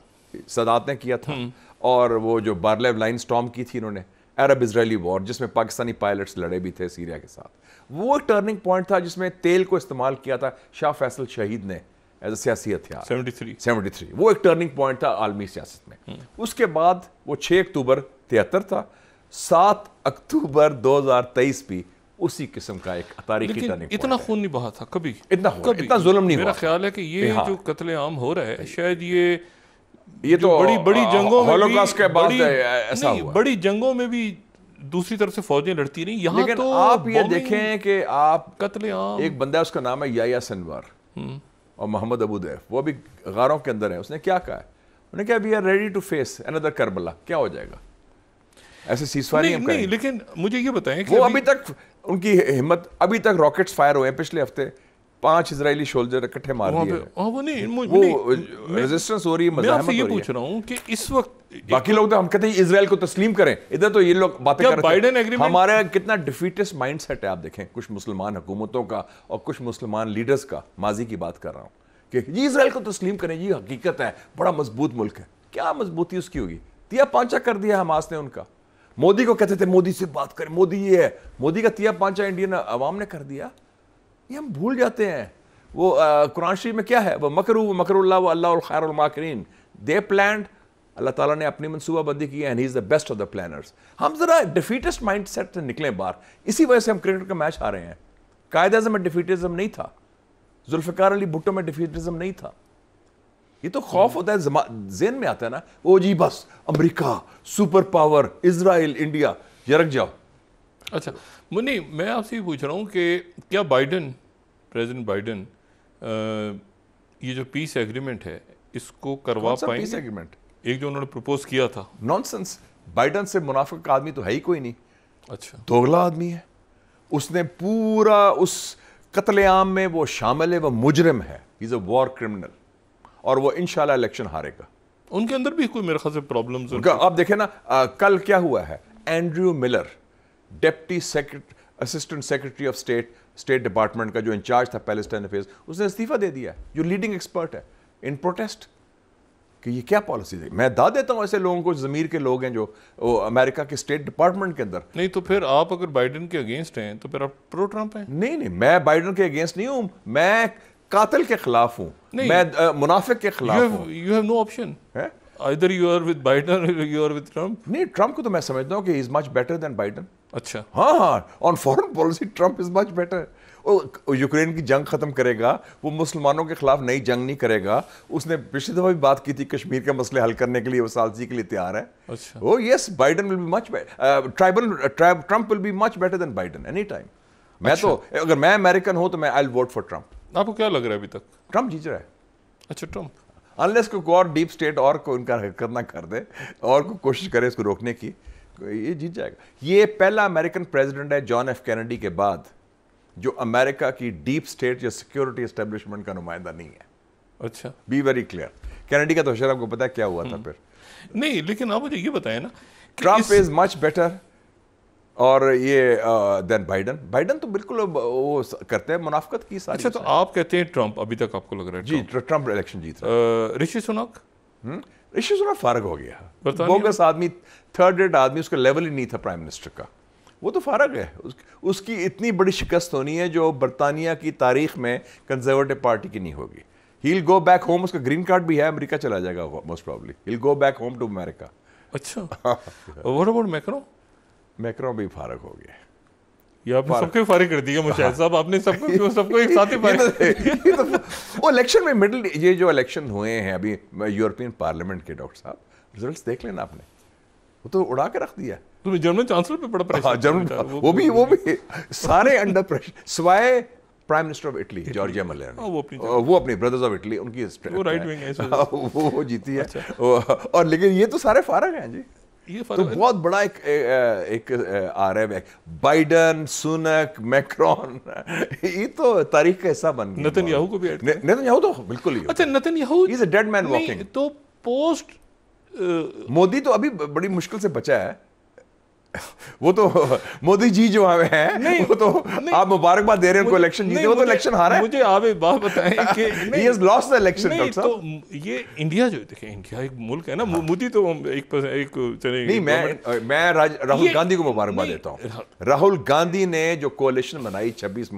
Sadat ने किया था हम्म। और वो जो बारलेव लाइन स्टॉम की थी इन्होंने अरब इसराइली वॉर जिसमें पाकिस्तानी पायलट्स लड़े भी थे सीरिया के साथ वो एक टर्निंग पॉइंट था जिसमें तेल को इस्तेमाल किया था शाह फैसल शहीद ने एज ए सियासी हथियार सेवेंटी थ्री वो एक टर्निंग पॉइंट था आलमी सियासत में hmm. उसके बाद वो छः अक्टूबर तिहत्तर था सात अक्टूबर दो हजार तेईस भी उसी किस्म का एक तारीखी इतना खून नहीं बहा था कभी इतना कभी इतना जुल्म नहीं मेरा ख्याल है कि ये जो कत्ले आम हो रहा है शायद ये ये तो बड़ी बड़ी जंगों में भी, के बाद बड़ी, ऐसा हुआ बड़ी जंगों में भी दूसरी तरफ से फौजें लड़ती रही यहाँ तो आप ये देखें कि आप कत्ले एक बंदा उसका नाम है याया सनवार हम्म। और मोहम्मद अबू दैफ वो अभी गारों के अंदर है उसने क्या कहा है उन्होंने कहा we are ready to face another Karbala क्या हो जाएगा ऐसे सीजफायर नहीं, नहीं, नहीं लेकिन मुझे ये बताएं कि वो अभी, अभी तक उनकी हिम्मत अभी तक रॉकेट्स फायर हुए हैं पिछले हफ्ते पांच इजरायली सोल्जर इकट्ठे मार दिए हां वो नहीं मुझ, वो रेजिस्टेंस हो रही है मजाक ये पूछ रहा हूं कि इस वक्त बाकी लोग तो हम कहते हैं इसराइल को तस्लीम करें इधर तो ये लोग बातें कर बाइडेन एग्रीमेंट हमारा कितना डिफीटिस्ट माइंडसेट है आप देखें कुछ मुसलमान हुकूमतों का और कुछ मुसलमान लीडर्स का माजी की बात कर रहा हूं कि ये इसराइल को तस्लीम करें ये हकीकत है बड़ा मजबूत मुल्क है क्या मजबूती उसकी होगी तिया पांचा कर दिया हमास ने उनका मोदी को कहते थे मोदी से बात करें मोदी ये है मोदी का तिया पांचा इंडियन अवाम ने कर दिया ये हम भूल जाते हैं वो कुरान शरीफ में क्या है वह मकरू मकरुल्ला व अल्लाह खैरमाकरीन दे प्लान अल्लाह ताला ने अपनी मनसूबाबंदी की and he is the best of the planners हम ज़रा डिफीटस्ट माइंड सेट से निकलें बाहर इसी वजह से हम क्रिकेट का मैच आ रहे हैं कायद अजम में डिफीटिज्म नहीं था जुल्फ़िकार अली भुट्टो में डिफीटिज्म नहीं था ये तो खौफ होता है जेन में आता है ना वो जी बस America super power Israel India यरक जाओ अच्छा मुन्नी मैं आपसे पूछ रहा हूँ कि क्या बाइडन प्रेसिडेंट बाइडन ये जो पीस एग्रीमेंट है इसको करवा पाए पीस एग्रीमेंट एक जो उन्होंने प्रपोज किया था नॉनसेंस बाइडन से मुनाफिक का आदमी तो है ही कोई नहीं अच्छा दोगला आदमी है उसने पूरा उस कतलेआम में वो शामिल है वो मुजरम है इज अ वॉर क्रिमिनल और वो इनशाला इलेक्शन हारेगा उनके अंदर भी कोई मेरे ख्याल से आप देखें ना आ, कल क्या हुआ है Andrew Miller deputy assistant secretary of state state department का जो इंचार्ज था पैलेस्टाइन अफेयर्स उसने इस्तीफा दे दिया जो लीडिंग एक्सपर्ट है इन प्रोटेस्ट कि ये क्या पॉलिसी है मैं दा देता हूँ ऐसे लोगों को जमीर के लोग हैं जो वो अमेरिका के स्टेट डिपार्टमेंट के अंदर नहीं तो फिर आप अगर बाइडन के अगेंस्ट हैं तो फिर आप प्रो ट्रंप हैं नहीं नहीं मैं बाइडन के अगेंस्ट नहीं हूँ मैं कातिल के खिलाफ हूँ मैं आ, मुनाफिक के खिलाफ you have no option Either you are with Biden or you are with Trump. नहीं ट्रंप को तो मैं समझता हूँ कि is much better than Biden अच्छा हाँ हाँ on foreign policy Trump is much better Ukraine की जंग ख़त्म करेगा वो मुसलमानों के खिलाफ नई जंग नहीं करेगा उसने पिछली दफ़ा भी बात की थी कश्मीर के मसले हल करने के लिए वो सालसी के लिए तैयार है अच्छा। Oh yes Biden will be much tribal Trump will be much better than Biden any time मैं तो अच्छा। अगर मैं अमेरिकन हूं तो मैं आई वोट फॉर ट्रंप आपको क्या लग रहा है अभी तक ट्रंप जीत रहा है अच्छा ट्रंप अनलेस को और डीप स्टेट और को इनका करना कर दे और को कोशिश करे इसको रोकने की ये जीत जाएगा ये पहला अमेरिकन प्रेसिडेंट है जॉन एफ कैनेडी के बाद जो अमेरिका की डीप स्टेट या सिक्योरिटी एस्टेब्लिशमेंट का नुमाइंदा नहीं है अच्छा बी वेरी क्लियर कैनेडी का तो शर आपको पता है क्या हुआ था हम्म। फिर नहीं लेकिन आप मुझे ये बताए ना ट्रंप इज मच बेटर और ये देन बाइडन बाइडन तो बिल्कुल वो करते हैं मुनाफ्त की सारी अच्छा तो आप कहते हैं ट्रंप अभी तक आपको लग रहा है जी ट्रंप इलेक्शन जीत रहा है ऋषि सुनक हम्म, ऋषि सुनक फर्क हो गया बोगस आदमी थर्ड रेट आदमी उसका लेवल ही नहीं था प्राइम मिनिस्टर का वो तो फारग है उस, उसकी इतनी बड़ी शिकस्त होनी है जो बरतानिया की तारीख में कंजर्वेटिव पार्टी की नहीं होगी ही गो बैक होम उसका ग्रीन कार्ड भी है अमेरिका चला जाएगा most probably he'll go back home to America अच्छा व्हाट अबाउट मैक्रो मैक्रो भी फारग हो गया ये आपने सबको फारिग कर दिया मुशाहिद साहब आपने सबको क्यों सबको एक साथ ही फारिग तो, वो इलेक्शन में मिडिल ये जो इलेक्शन हुए हैं अभी यूरोपियन पार्लियामेंट के डॉक्टर साहब रिजल्ट्स देख लेना आपने वो तो उड़ा के रख दिया तुम्हें जर्मन चांसलर पे बड़ा प्रेशर हाँ, जर्मन हाँ, वो, वो भी वो भी सारे अंडर प्रेशर सिवाय prime minister of Italy Giorgia Meloni वो अपने ब्रदर्स ऑफ इटली उनकी वो राइट विंग है हाँ, वो वो जीती है अच्छा। और लेकिन ये तो सारे फारग हैं जी ये तो बहुत बड़ा एक एक, एक आ रहा है बाइडन सुनक मैक्रोन ये तो तारीख का हिस्सा बन गया नितिन याहू को भी नितिन याहू तो बिल्कुल ही अच्छा Netanyahu is a dead man walking तो पोस्ट मोदी तो अभी बड़ी मुश्किल से बचा है वो तो मोदी जी जो आवे हैं नहीं, वो तो नहीं, आप मुबारकबाद दे रहे हैं उनको इलेक्शन जीते वो तो इलेक्शन हारा है मुझे आप एक बात बताएं कि he has lost the election doctor साहब तो ये इंडिया जो देखें इंडिया एक मुल्क है ना हाँ। मोदी तो हम एक एक चले नहीं मैं मैं राहुल गांधी को मुबारकबाद देता हूं राहुल गांधी ने जो कोलिशन बनाई छब्बीस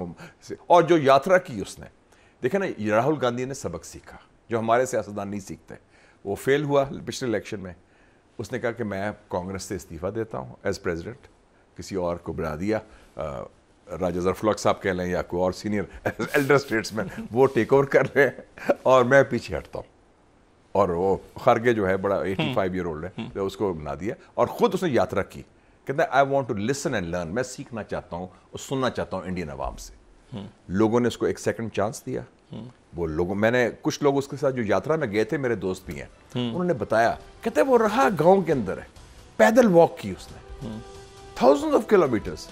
और जो यात्रा की उसने देखे ना राहुल गांधी ने सबक सीखा जो हमारे सियासतदान नहीं सीखते वो फेल हुआ पिछले इलेक्शन में उसने कहा कि मैं कांग्रेस से इस्तीफ़ा देता हूँ एज़ प्रेजिडेंट किसी और को बढ़ा दिया राजा जरफलॉक साहब कह लें या कोई और सीनियर एल्डर स्टेट्समैन वो टेक ओवर कर रहे हैं और मैं पीछे हटता हूँ और वो खारगे जो है बड़ा एटी फाइव ईयर ओल्ड है हम्म। तो उसको बना दिया और ख़ुद उसने यात्रा की कहते हैं I want to listen and learn मैं सीखना चाहता हूँ और सुनना चाहता हूँ इंडियन आवाम से हम्म। लोगों ने उसको एक सेकेंड चांस दिया हम्म। वो लोग मैंने कुछ लोग उसके साथ जो यात्रा में गए थे मेरे दोस्त भी हैं हम्म। उन्होंने बताया कहते वो रहा गांव के अंदर है पैदल वॉक की उसने थाउजेंड ऑफ किलोमीटर्स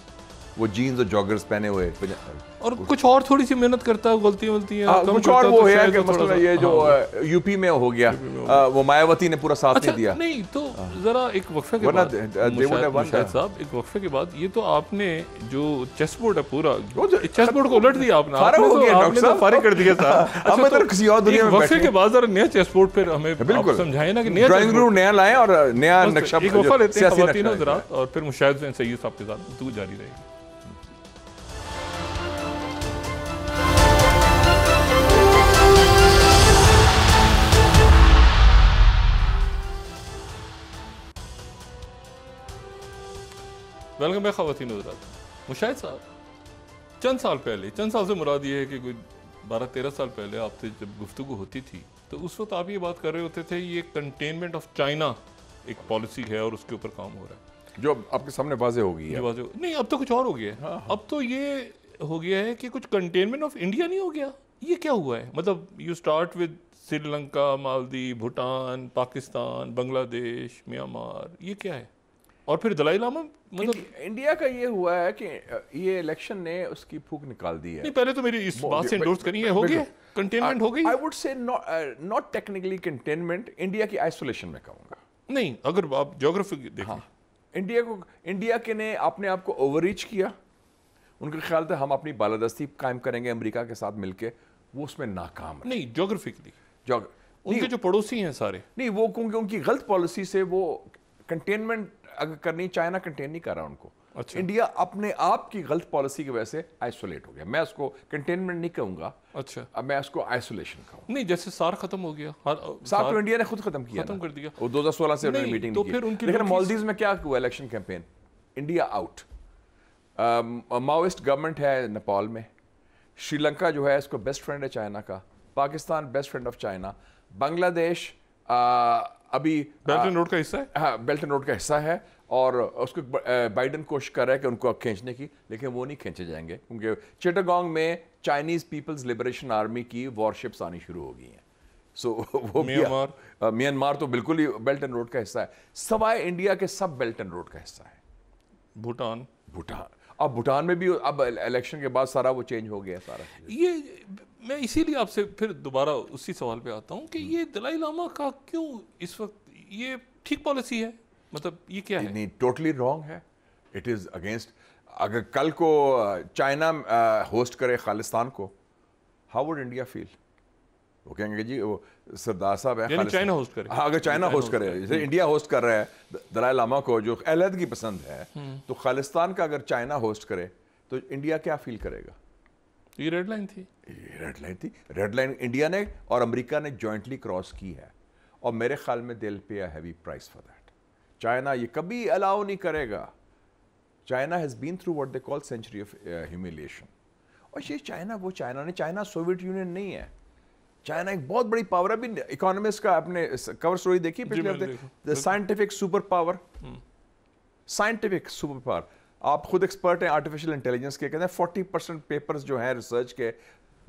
वो जीन्स और जॉगर्स पहने हुए और कुछ और थोड़ी सी मेहनत करता है गलती वलती हाँ, है कुछ और वो तो है कि मतलब ये जो हाँ, हाँ। यूपी में हो गया वो मायावती ने पूरा साथ नहीं अच्छा, दिया नहीं तो जरा एक वक्फे के बाद साहब एक वक्फे के बाद ये तो आपने जो चेस बोर्ड है पूरा चेस बोर्ड को उलट दिया आपने फारग हो तो गया डॉक्टर तो साहब फारग कर दिया साहब हम अच्छा, इधर किसी और दुनिया में वक्फे के बाद जरा नया चेस बोर्ड फिर हमें बिल्कुल समझाए ना कि नया ड्राइंग रूम नया लाएं और नया नक्शा एक वक्फा लेते हैं सियासी नक्शा और फिर मुशाहिद सैयद साहब के साथ जारी रहेगी वेलकम बैक खातिन हजरात मुशाहिद साहब चंद साल पहले चंद साल से मुराद ये है कि कोई बारह तेरह साल पहले आपसे जब गुफ्तु होती थी तो उस वक्त आप ये बात कर रहे होते थे ये कंटेनमेंट ऑफ चाइना एक पॉलिसी है और उसके ऊपर काम हो रहा है जो आपके सामने वाजे हो गई है वाजे हो नहीं अब तो कुछ और हो गया है हाँ, हाँ। अब तो ये हो गया है कि कुछ कंटेनमेंट ऑफ इंडिया नहीं हो गया ये क्या हुआ है मतलब you start with Sri Lanka Maldives Bhutan Pakistan Bangladesh Myanmar ये क्या है और फिर दलाई लामा मतलब इंडिया का ये हुआ है कि ये इलेक्शन ने उसकी फूक निकाल दी है नहीं पहले तो मेरी इस बात से इंडोर्स करी है हो गया कंटेनमेंट हो गई I would say not technically containment India की आइसोलेशन में कहूंगा नहीं अगर आप ज्योग्राफी देखें हाँ, इंडिया को इंडिया के ने अपने आप को ओवररीच किया उनका ख्याल था हम अपनी बालादस्ती कायम करेंगे अमेरिका के साथ मिलके वो उसमें नाकाम नहीं ज्योग्राफिकली जोग उनके जो पड़ोसी हैं सारे नहीं वो क्योंकि उनकी गलत पॉलिसी से वो कंटेनमेंट अगर करनी चाइना कंटेन नहीं कर रहा उनको अच्छा। इंडिया अपने आप की गलत पॉलिसी की वजह से आइसोलेट हो गया मैं उसको कंटेनमेंट नहीं कहूंगा अच्छा अब मैं उसको आइसोलेशन कहूँ नहीं जैसे सार खत्म हो गया हर, सार तो इंडिया ने खुद खत्म किया खत्म कर दिया वो 2016 से उन्होंने मीटिंग तो फिर उनकी लेकिन मालदीव में क्या हुआ election campaign India out Maoist government है नेपाल में श्रीलंका जो है इसको बेस्ट फ्रेंड है चाइना का Pakistan best friend of China Bangladesh अभी बेल्ट एंड रोड का हिस्सा है हाँ बेल्ट एंड रोड का हिस्सा है और उसको बाइडन कोशिश कर रहा है कि उनको अब खींचने की लेकिन वो नहीं खींचे जाएंगे क्योंकि चिटागोंग में चाइनीज़ पीपल्स लिबरेशन आर्मी की वॉरशिप्स आनी शुरू हो गई हैं सो so, वो म्यांमार म्यांमार तो बिल्कुल ही बेल्ट एंड रोड का हिस्सा है सवाए इंडिया के सब बेल्ट एंड रोड का हिस्सा है भूटान भूटान अब भूटान में भी अब इलेक्शन के बाद सारा वो चेंज हो गया सारा ये मैं इसीलिए आपसे फिर दोबारा उसी सवाल पे आता हूँ कि हम्म। ये दलाई लामा का क्यों इस वक्त ये ठीक पॉलिसी है मतलब ये क्या है नहीं टोटली रॉन्ग है इट इज़ अगेंस्ट अगर कल को चाइना होस्ट करे खालिस्तान को हाउ वुड इंडिया फील वो कहेंगे जी वो सरदार साहब है चाइना होस्ट करे हाँ अगर चाइना होस्ट करे जैसे इंडिया होस्ट कर रहा है दलाई लामा को जो अलहदगी पसंद है हम्म। तो खालिस्तान का अगर चाइना होस्ट करे तो इंडिया क्या फील करेगा तो ये रेड लाइन थी ये रेड लाइन थी रेड लाइन इंडिया ने और अमेरिका ने जॉइंटली क्रॉस की है और मेरे ख्याल में दिल pay a heavy price for that China ये कभी अलाउ नहीं करेगा China has been through what they call century of humiliation और ये चाइना वो चाइना ने चाइना सोवियत यूनियन नहीं है चाइना एक बहुत बड़ी पावर है अभी इकोनॉमिस्ट का आपने कवर स्टोरी देखी पिछले हफ्ते the scientific super power scientific super power आप खुद एक्सपर्ट हैं आर्टिफिशियल इंटेलिजेंस के कहते हैं फोर्टी परसेंट पेपर्स जो हैं रिसर्च के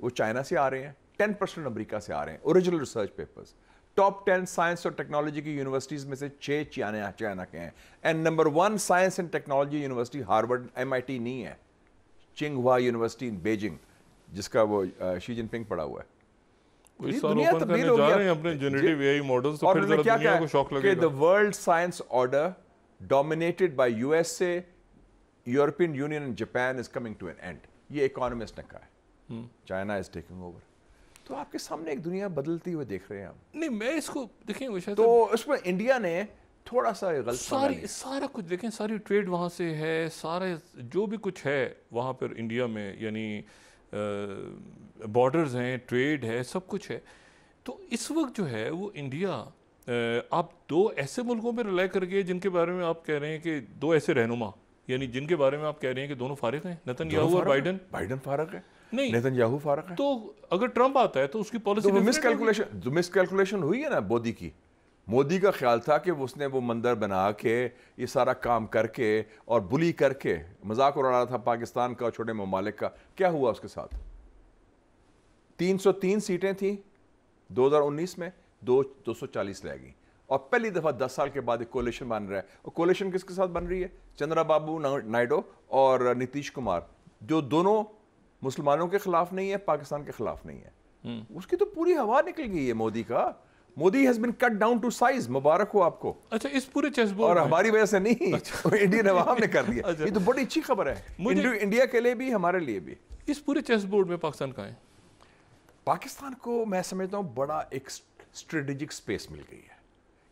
वो चाइना से आ रहे हैं टेन परसेंट अमरीका से आ रहे हैं original research papers top ten science और टेक्नोलॉजी की यूनिवर्सिटीज में से छः चाइना चाइना के हैं and number one science and technology university Harvard टी नहीं है चिंग हुआ यूनिवर्सिटी इन बेजिंग जिसका वो शी जिनपिंग पढ़ा हुआ है world science order dominated USA European union and Japan is coming to an end ये इकोनॉमिस्ट तो ने कहा है चाइना इज टेकिंग ओवर तो आपके सामने एक दुनिया बदलती हुई देख रहे हैं हम नहीं मैं इसको देखेंगे तो इंडिया ने थोड़ा सा गलत सारी सारा कुछ देखें सारी ट्रेड वहाँ से है सारे जो भी कुछ है वहाँ पर इंडिया में यानी बॉर्डर्स हैं ट्रेड है सब कुछ है तो इस वक्त जो है वो इंडिया आप दो ऐसे मुल्कों पर रिलाई करके जिनके बारे में आप कह रहे हैं कि दो ऐसे रहनुमा यानी जिनके बारे में आप कह रहे हैं कि दोनों फारक हैं नतन याहू और बाइडन बाइडन फारक है नहीं नतन याहू फारक है तो अगर ट्रंप आता है तो उसकी पॉलिसी तो मिस कैलकुलेशन हुई है ना मोदी की मोदी का ख्याल था कि उसने वो मंदिर बना के ये सारा काम करके और बुली करके मजाक उड़ा रहा था पाकिस्तान का छोटे ममालिक का क्या हुआ उसके साथ 303 सीटें थी 2019 में दो चालीस रह गई और पहली दफ़ा 10 साल के बाद एक कोलेशन बन रहा है और कोलेशन किसके साथ बन रही है चंद्रा बाबू नायडो और नीतीश कुमार जो दोनों मुसलमानों के खिलाफ नहीं है पाकिस्तान के खिलाफ नहीं है हम्म। उसकी तो पूरी हवा निकल गई है मोदी का Modi has been cut down to size मुबारक हो आपको अच्छा इस पूरे चेस और हमारी वजह से नहीं अच्छा। इंडियन अवाम ने कर दिया अच्छा। ये तो बड़ी अच्छी खबर है इंडिया के लिए भी हमारे लिए भी इस पूरे चेस बोर्ड में पाकिस्तान का है पाकिस्तान को मैं समझता हूँ बड़ा एक स्ट्रेटेजिक स्पेस मिल गई है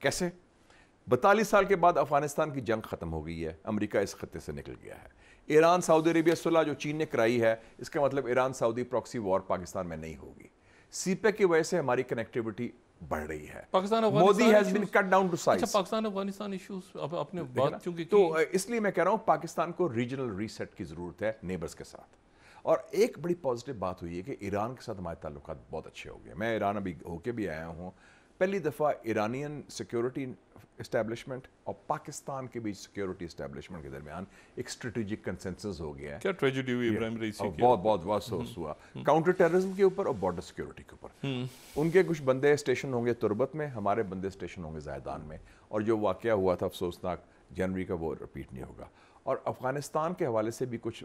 कैसे बतालीस साल के बाद अफगानिस्तान की जंग ख़त्म हो गई है अमरीका इस खत्े से निकल गया है ईरान सऊदी अरेबिया सुलह जो चीन ने कराई है इसका मतलब Iran Saudi proxy war Pakistan में नहीं होगी सीपे e e e की वजह से हमारी कनेक्टिविटी बढ़ रही है Modi has been cut down to size Pakistan Afghanistan issues अपने बात चूंकि तो इसलिए मैं कह रहा हूं पाकिस्तान को रीजनल रीसेट की जरूरत है नेबर्स के साथ और एक बड़ी पॉजिटिव बात हुई है कि ईरान के साथ हमारे ताल्लुक बहुत अच्छे हो गए मैं ईरान अभी होके भी आया हूँ पहली दफ़ा ईरानियन सिक्योरिटी इस्टेब्लिशमेंट और पाकिस्तान के बीच सिक्योरिटी इस्टेब्लिशमेंट के दरमियान एक स्ट्रेटेजिक कंसेंसस हो गया है क्या ट्रेजिडी हुई इब्राहिम रईसी की बहुत बहुत बहुत हम्म, हुआ काउंटर टेररिज्म हम्म। के ऊपर और बॉर्डर सिक्योरिटी के ऊपर हम्म। उनके कुछ बंदे स्टेशन होंगे तुरबत में हमारे बंदे स्टेशन होंगे जायदान में और जो वाक़ हुआ था अफसोसनाक जनवरी का वो रिपीट नहीं होगा और अफ़गानिस्तान के हवाले से भी कुछ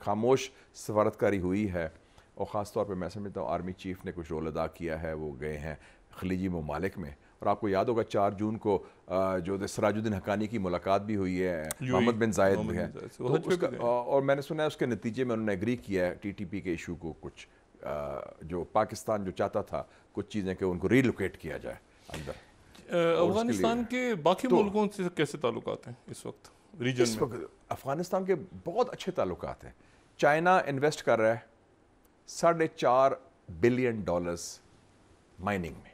खामोश सफारतकारी हुई है और ख़ासतौर पर मैं समझता हूँ आर्मी चीफ ने कुछ रोल अदा किया है वो गए हैं खलीजी ममालिक में और आपको याद होगा चार जून को जो सराजुद्दीन हकानी की मुलाकात भी हुई है मोहम्मद बिन जायद तो भी है तो और मैंने सुना है उसके नतीजे में उन्होंने एग्री किया है टीटीपी के इशू को कुछ जो पाकिस्तान जो चाहता था कुछ चीज़ें कि उनको रीलोकेट किया जाए अंदर अफगानिस्तान के बाकी तो, मुल्कों से कैसे ताल्लुक हैं इस वक्त रीजन इस वक्त अफगानिस्तान के बहुत अच्छे ताल्लुक हैं चाइना इन्वेस्ट कर रहा है साढ़े चार बिलियन डॉलर्स माइनिंग में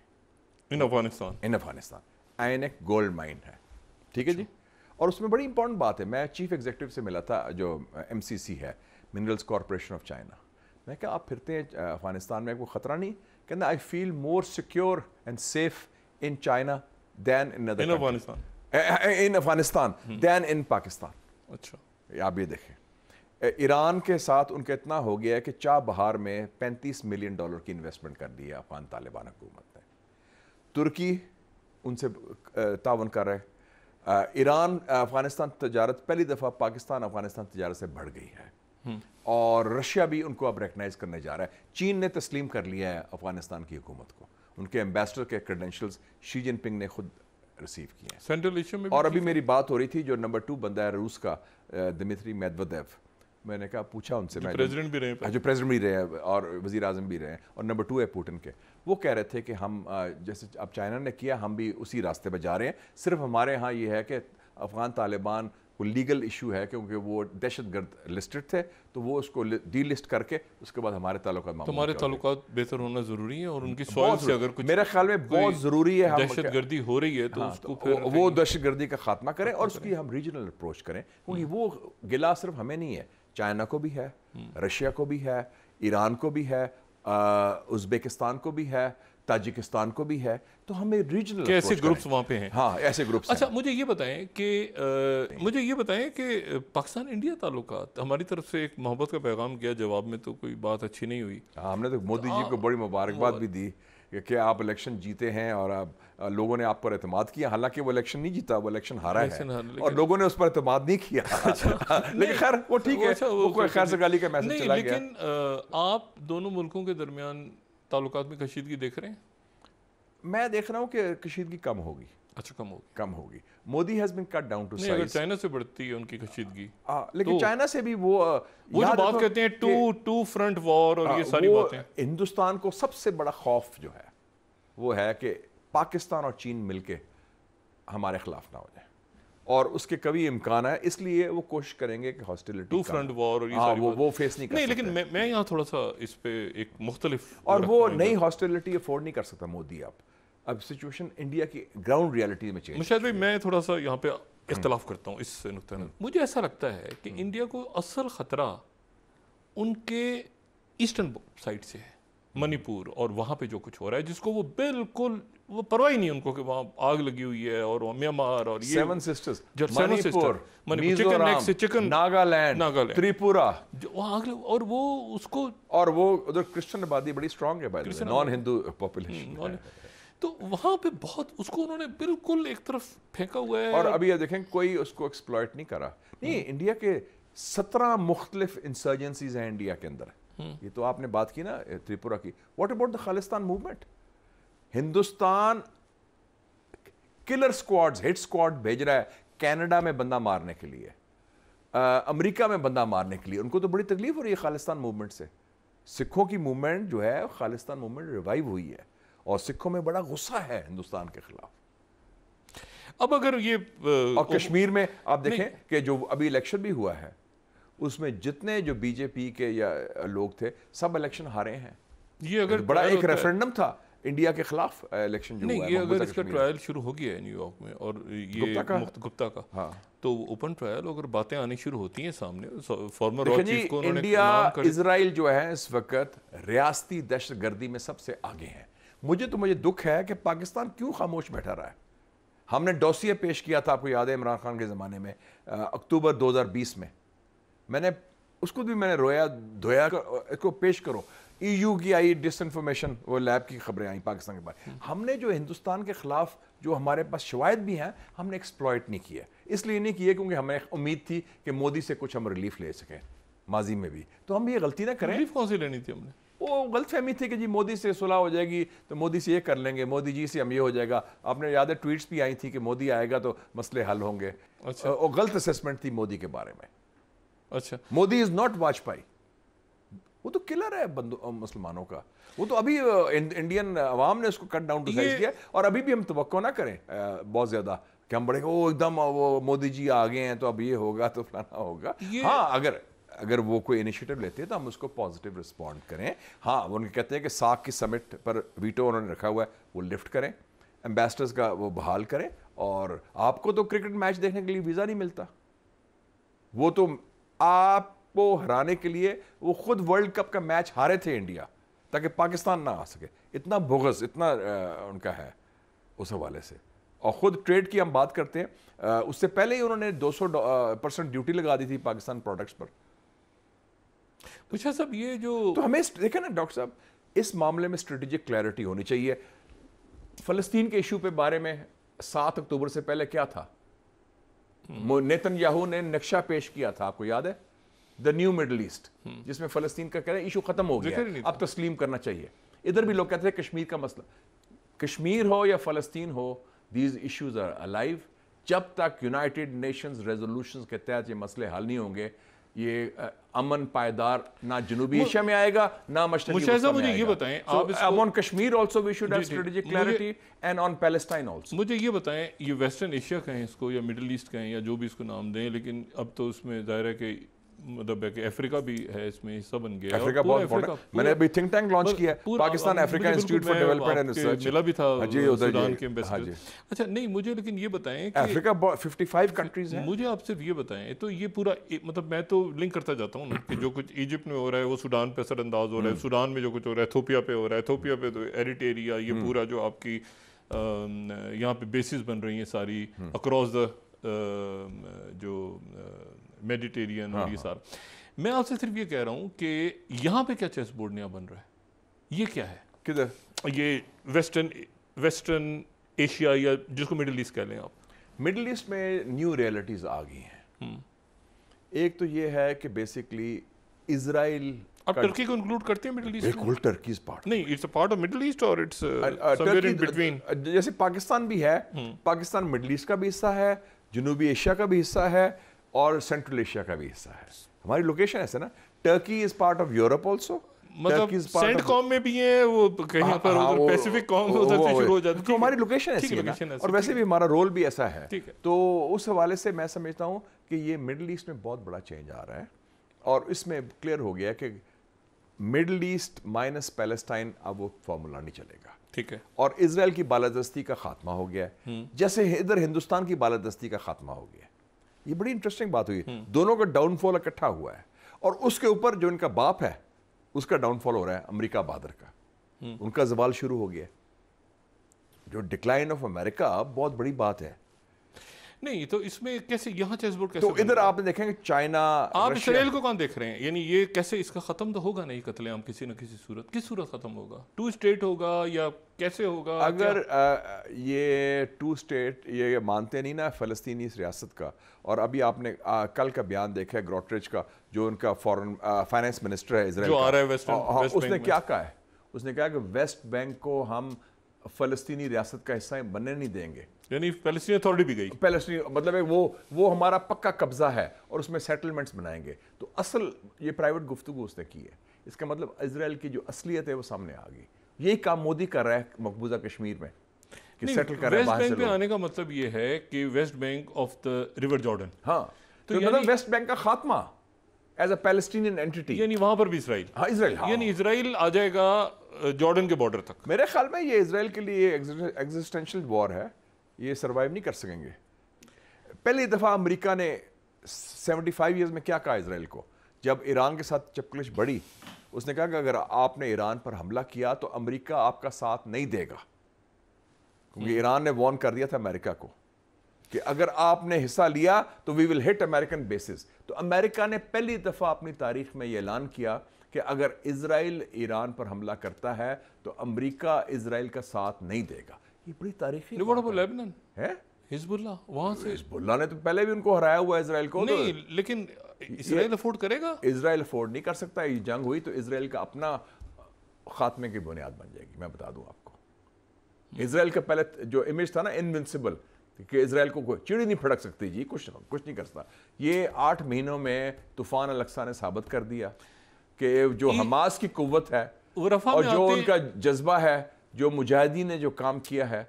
in Afghanistan in Afghanistan Aynak gold mine है ठीक है जी अच्छा। और उसमें बड़ी इंपॉर्टेंट बात है मैं चीफ एग्जीक्यूटिव से मिला था जो एम uh, है मिनरल्स कॉरपोरेशन ऑफ चाइना मैं क्या आप फिरते हैं अफगानिस्तान uh, में कोई ख़तरा नहीं कहना I feel more secure and safe in China than in in Afghanistan in Afghanistan than in Pakistan अच्छा आप ये देखें ईरान uh, के साथ उनका इतना हो गया है कि चाह बहार में 35 मिलियन डॉलर की इन्वेस्टमेंट कर दी है अफगान तालिबान हुकूमत तुर्की उनसे तावन कर रहे ईरान अफगानिस्तान तजारत पहली दफ़ा पाकिस्तान अफगानिस्तान तजारत से बढ़ गई है हम्म। और रशिया भी उनको अब रिकगनाइज़ करने जा रहा है चीन ने तस्लीम कर लिया है अफगानिस्तान की हुकूमत को उनके एम्बेसडर के क्रेडेंशल्स शी जिनपिंग ने खुद रिसीव किए हैं सेंट्रल इशू में और अभी मेरी बात हो रही थी जो नंबर टू बंदा है रूस का दमित्री मेदवदेव मैंने कहा पूछा उनसे मैं प्रेसिडेंट भी रहे हैं हाँ, जो प्रेसिडेंट भी रहे हैं और वजीर आजम भी रहे हैं और नंबर टू है पुटिन के वो कह रहे थे कि हम जैसे अब चाइना ने किया हम भी उसी रास्ते पर जा रहे हैं सिर्फ हमारे यहाँ ये है कि अफ़गान तालिबान को लीगल इशू है क्योंकि वो दहशत गर्द लिस्टेड थे तो वो उसको डी लिस्ट करके उसके बाद हमारे ताल्लुक हमारे ताल्लुक बेहतर होना ज़रूरी है और उनकी सोच से अगर कुछ मेरे ख्याल में बहुत ज़रूरी है दहशत गर्दी हो रही है तो हाँ, उसको तो फिर वो दहशत गर्दी का खात्मा करें और उसकी हम रीजनल अप्रोच करें क्योंकि हम्म। वो गिला सिर्फ हमें नहीं है चाइना को भी है हम्म। रशिया को भी है ईरान को भी है उज्बेकिस्तान को भी है ताजिकिस्तान को भी है तो हमें रीजनल ऐसे ग्रुप्स वहाँ पे हैं हाँ ऐसे ग्रुप्स अच्छा मुझे ये बताएं कि आ, मुझे ये बताएं कि पाकिस्तान इंडिया ताल्लुक हमारी तरफ से एक मोहब्बत का पैगाम किया जवाब में तो कोई बात अच्छी नहीं हुई हाँ, हमने तो मोदी जी तो को बड़ी मुबारकबाद भी दी कि आप इलेक्शन जीते हैं और आप लोगों ने आप पर अतमाद किया हालांकि वो इलेक्शन नहीं जीता वो इलेक्शन हारा है और लोगों ने उस पर अतमाद नहीं किया अच्छा। लेकिन खैर वो ठीक है अच्छा, वो, कोई खैर गाली का मैसेज चला लेकिन, गया लेकिन आप दोनों मुल्कों के दरमियान ताल्लुकात में कशीदगी देख रहे हैं मैं देख रहा हूँ कि कशीदगी कम होगी अच्छा कम होगी कम होगी Modi has been cut down to size China से बढ़ती है उनकी कशीदगी लेकिन तो, चाइना से भी वो वो जो बात कहते हैं टू टू फ्रंट वॉर और आ, ये सारी बातें हिंदुस्तान को सबसे बड़ा खौफ जो है वो है कि पाकिस्तान और चीन मिलके हमारे खिलाफ ना हो जाए और उसके कभी इम्कान है इसलिए वो कोशिश करेंगे कि हॉस्टिलिटी टू फ्रंट वॉर और ये हाँ, सारी वो, वो फेस नहीं कर नहीं लेकिन मैं मैं यहाँ थोड़ा सा इस पे एक मुख्तलिफ और वो नई हॉस्टिलिटी अफोर्ड नहीं कर सकता मोदी आप अब सिचुएशन इंडिया की ग्राउंड रियलिटी में चेंज मुशाद भाई मैं थोड़ा सा यहाँ पे इख्तलाफ करता हूँ इस नुकते में हम्म। मुझे ऐसा लगता है कि इंडिया हम्म। को असल ख़तरा उनके ईस्टर्न साइड से है हम्म। मणिपुर और वहाँ पे जो कुछ हो रहा है जिसको वो बिल्कुल वो परवाह ही नहीं उनको कि वहाँ आग लगी हुई है और म्यांमार और ये seven sisters Manipur chicken chicken Nagaland Nagaland Tripura वहाँ आग और वो उसको और वो उधर क्रिश्चियन आबादी बड़ी स्ट्रांग है नॉन हिंदू पॉपुलेशन तो वहां पे बहुत उसको उन्होंने बिल्कुल एक तरफ फेंका हुआ है और अभी ये देखें कोई उसको एक्सप्लॉयट नहीं करा नहीं हम्म। इंडिया के सत्रह मुख्तलिफ इंसर्जेंसीज हैं इंडिया के अंदर हम्म। ये तो आपने बात की ना त्रिपुरा की what about the Khalistan movement Hindustan killer squads hit squad भेज रहा है कनाडा में बंदा मारने के लिए अमेरिका में बंदा मारने के लिए उनको तो बड़ी तकलीफ हो रही है खालिस्तान मूवमेंट से सिखों की मूवमेंट जो है खालिस्तान मूवमेंट रिवाइव हुई है और सिखों में बड़ा गुस्सा है हिंदुस्तान के खिलाफ अब अगर ये और कश्मीर में आप देखें कि जो अभी इलेक्शन भी हुआ है उसमें जितने जो बीजेपी के या लोग थे सब इलेक्शन हारे हैं ये अगर बड़ा एक रेफरेंडम था इंडिया के खिलाफ इलेक्शन जो नहीं, हुआ ये अगर इसका ट्रायल शुरू हो गया है न्यूयॉर्क में और ये गुप्ता का, गुप्ता का हाँ। तो ओपन ट्रायल अगर बातें आनी शुरू होती हैं सामने फॉर्मर को इंडिया इसराइल जो है इस वक्त रियासती गर्दी में सबसे आगे है मुझे तो मुझे दुख है कि पाकिस्तान क्यों खामोश बैठा रहा है हमने डोसिए पेश किया था आपको याद है इमरान खान के ज़माने में अक्टूबर 2020 में मैंने उसको भी मैंने रोया धोया इसको पेश करो ईयू e की आई डिसइंफॉर्मेशन वो लैब की खबरें आई पाकिस्तान के बारे हम्म। हमने जो हिंदुस्तान के ख़िलाफ़ जो हमारे पास शवायद भी हैं हमने एक्सप्लॉयट नहीं किया इसलिए नहीं किए क्योंकि हमें उम्मीद थी कि मोदी से कुछ हम रिलीफ ले सकें माजी में भी तो हम ये गलती ना करें रिलीफ कौन सी लेनी थी हमने वो गलत फहमी थी कि जी मोदी से सुलह हो जाएगी तो मोदी से ये कर लेंगे मोदी जी से हम ये हो जाएगा आपने याद है ट्वीट्स भी आई थी कि मोदी आएगा तो मसले हल होंगे अच्छा वो गलत असेसमेंट थी मोदी के बारे में अच्छा मोदी इज नॉट वाजपेयी वो तो किलर है मुसलमानों का वो तो अभी इंडियन आवाम ने उसको कट डाउन टू साइज किया और अभी भी हम तो ना करें बहुत ज्यादा कि हम बड़े वो एकदम वो मोदी जी आ गए हैं तो अब ये होगा तो फलाना होगा हाँ अगर अगर वो कोई इनिशिएटिव लेते हैं तो हम उसको पॉजिटिव रिस्पॉन्ड करें हाँ उनके कहते हैं कि साख की समिट पर वीटो उन्होंने रखा हुआ है वो लिफ्ट करें एम्बेसडर्स का वो बहाल करें और आपको तो क्रिकेट मैच देखने के लिए वीज़ा नहीं मिलता वो तो आपको हराने के लिए वो खुद वर्ल्ड कप का मैच हारे थे इंडिया ताकि पाकिस्तान ना आ सके इतना बोगस इतना आ, उनका है उस हवाले से और ख़ुद ट्रेड की हम बात करते हैं आ, उससे पहले ही उन्होंने 200 परसेंट ड्यूटी लगा दी थी पाकिस्तान प्रोडक्ट्स पर तो अच्छा साहब ये जो तो हमें देखें ना डॉक्टर साहब इस मामले में स्ट्रेटेजिक क्लैरिटी होनी चाहिए फ़लस्तीन के इशू के बारे में सात अक्टूबर से पहले क्या था हम्म। नेतन याहू ने नक्शा पेश किया था आपको याद है द न्यू मिडल ईस्ट जिसमें फ़लस्तीन का कह रहे हैं इशू ख़त्म हो गया अब तस्लीम करना चाहिए इधर भी लोग कहते हैं कश्मीर का मसला कश्मीर हो या फ़लस्तीन हो दीज इश्यूज़ आर अलाइव जब तक यूनाइटेड नेशंस रेजोल्यूशन के तहत ये मसले हल नहीं होंगे ये अमन पायदार ना जनूबी एशिया में आएगा ना मुझे मुझे ये बताएं आप on Kashmir also we should have strategic clarity and on Palestine also मुझे ये बताएं ये वेस्टर्न एशिया कहें इसको या मिडिल ईस्ट कहें या जो भी इसको नाम दें लेकिन अब तो उसमें जाहिर है कि मतलब अफ्रीका भी है इसमें हिस्सा बन गया अफ्रीका बहुत इंपॉर्टेंट मैंने अभी थिंक टैंक लॉन्च किया है Pakistan Africa institute for development and research मिला भी था हाँ जी उधर सूडान के एंबेसडर हाँ अच्छा नहीं मुझे लेकिन ये बताएं कि अफ्रीका 55 कंट्रीज हैं मुझे आप सिर्फ ये बताएं तो ये पूरा मतलब मैं तो लिंक करता जाता हूं ना कि जो कुछ इजिप्ट में हो रहा है वो सूडान पे असरअंदाज हो रहा है हम्म। सूडान में जो कुछ हो रहा है एथोपिया पे हो रहा है एथोपिया पे तो एरिटेरिया ये हम्म। पूरा जो आपकी यहाँ पे बेसिस बन रही है सारी हम्म। अक्रॉस द जो मेडिटेरियन और हाँ, ये हाँ। सारा मैं आपसे सिर्फ ये कह रहा हूँ कि यहाँ पे क्या चेस बोर्ड नया बन रहा है ये क्या है किधर ये वेस्टर्न वेस्टर्न एशिया या जिसको मिडिल ईस्ट कह लें आप मिडिल ईस्ट में न्यू रियलिटीज़ आ गई हैं हम्म। एक तो ये है कि बेसिकली इसराइल आप टर्की को इंक्लूड करते हैं मिडिल ईस्ट बिल्कुल टर्की इज पार्ट नहीं it's uh, a part of Middle East और इट्स समवेयर इन बिटवीन जैसे पाकिस्तान भी है हम्म। पाकिस्तान मिडिल ईस्ट का भी हिस्सा है जनूबी एशिया का भी हिस्सा है और सेंट्रल एशिया का भी हिस्सा है हमारी लोकेशन ऐसे ना Turkey is part of Europe also मतलब सेंट कॉम में भी है वो कहीं हाँ, पर हाँ, उधर पैसिफिक कॉम उधर से शुरू हो जाती तो है तो हमारी लोकेशन ऐसी है और वैसे भी हमारा रोल भी ऐसा है तो उस हवाले से मैं समझता हूँ कि ये मिडल ईस्ट में बहुत बड़ा चेंज आ रहा है और इसमें क्लियर हो गया कि मिडल ईस्ट माइनस पैलेस्टाइन अब वो फॉर्मूला नहीं चलेगा ठीक है और इसराइल की बालादस्ती का खात्मा हो गया हम्म। जैसे इधर हिंदुस्तान की बालादस्ती का खात्मा हो गया ये बड़ी इंटरेस्टिंग बात हुई हम्म। दोनों का डाउनफॉल इकट्ठा हुआ है और उसके ऊपर जो इनका बाप है उसका डाउनफॉल हो रहा है अमेरिका बहादुर का हम्म। उनका जवाल शुरू हो गया जो डिक्लाइन ऑफ अमेरिका बहुत बड़ी बात है नहीं तो इसमें कैसे यहाँ चेस बोर्ड कैसे तो इधर आप देखेंगे चाइना आप इसराइल को कौन देख रहे हैं यानी ये कैसे इसका ख़त्म तो होगा नहीं कतले आम किसी न किसी सूरत किस सूरत ख़त्म होगा टू स्टेट होगा या कैसे होगा अगर आ, ये टू स्टेट ये मानते नहीं ना फलस्तनी इस रियासत का और अभी आपने आ, कल का बयान देखा है ग्रोटरेज का जो उनका फॉरन फाइनेंस मिनिस्टर है इसराइल हाँ, हाँ, उसने क्या कहा है उसने कहा कि वेस्ट बैंक को हम फलस्तनी रियासत का हिस्सा बनने नहीं देंगे यानी पैलेस्टीन अथॉरिटी भी गई पैलेस्टीन मतलब वो वो हमारा पक्का कब्जा है और उसमें सेटलमेंट्स बनाएंगे तो असल ये प्राइवेट गुफ्तु उसने की है इसका मतलब इसराइल की जो असलियत है वो सामने आ गई यही काम मोदी कर रहा है मकबूजा कश्मीर में कि सेटल कर वेस्ट बैंक आने का मतलब ये है कि West Bank of the river Jordan हाँ तो, तो मतलब वेस्ट बैंक का खात्मा एज अ पैलेस्टीनियन एंटिटी यानी वहां पर भी इसराइल हाँ इसराइल हाँ। यानी इसराइल आ जाएगा जॉर्डन के बॉर्डर तक मेरे ख्याल में ये इसराइल के लिए एग्जिस्टेंशियल वॉर है ये सर्वाइव नहीं कर सकेंगे पहली दफ़ा अमेरिका ने 75 फाइव ईयर्स में क्या कहा इसराइल को जब ईरान के साथ चपकलिश बढ़ी उसने कहा कि अगर आपने ईरान पर हमला किया तो अमेरिका आपका साथ नहीं देगा क्योंकि हम्म। ईरान ने वॉर्न कर दिया था अमेरिका को कि अगर आपने हिस्सा लिया तो we will hit American bases तो अमेरिका ने पहली दफ़ा अपनी तारीख में ये ऐलान किया कि अगर इसराइल ईरान पर हमला करता है तो अमरीका इसराइल का साथ नहीं देगा ये बड़ी तारीफी वो वो लेबनन है हिजबुल्ला वहां से हिजबुल्ला ने तो पहले भी उनको हराया हुआ इसराइल को तो नहीं लेकिन इसराइल अफोर्ड करेगा इसराइल अफोर्ड नहीं कर सकता ये जंग हुई तो इसराइल का अपना खात्मे की बुनियाद बन जाएगी मैं बता दूं आपको हम्म। इसराइल का पहले जो इमेज था ना इनविंसिबल कि इसराइल को कोई चिड़ी नहीं फटक सकती जी कुछ कुछ नहीं कर सकता ये आठ महीनों में तूफान अलक्सा ने साबित कर दिया कि जो हमास की कुत है और जो उनका जज्बा है जो मुजाहिदीन ने जो काम किया है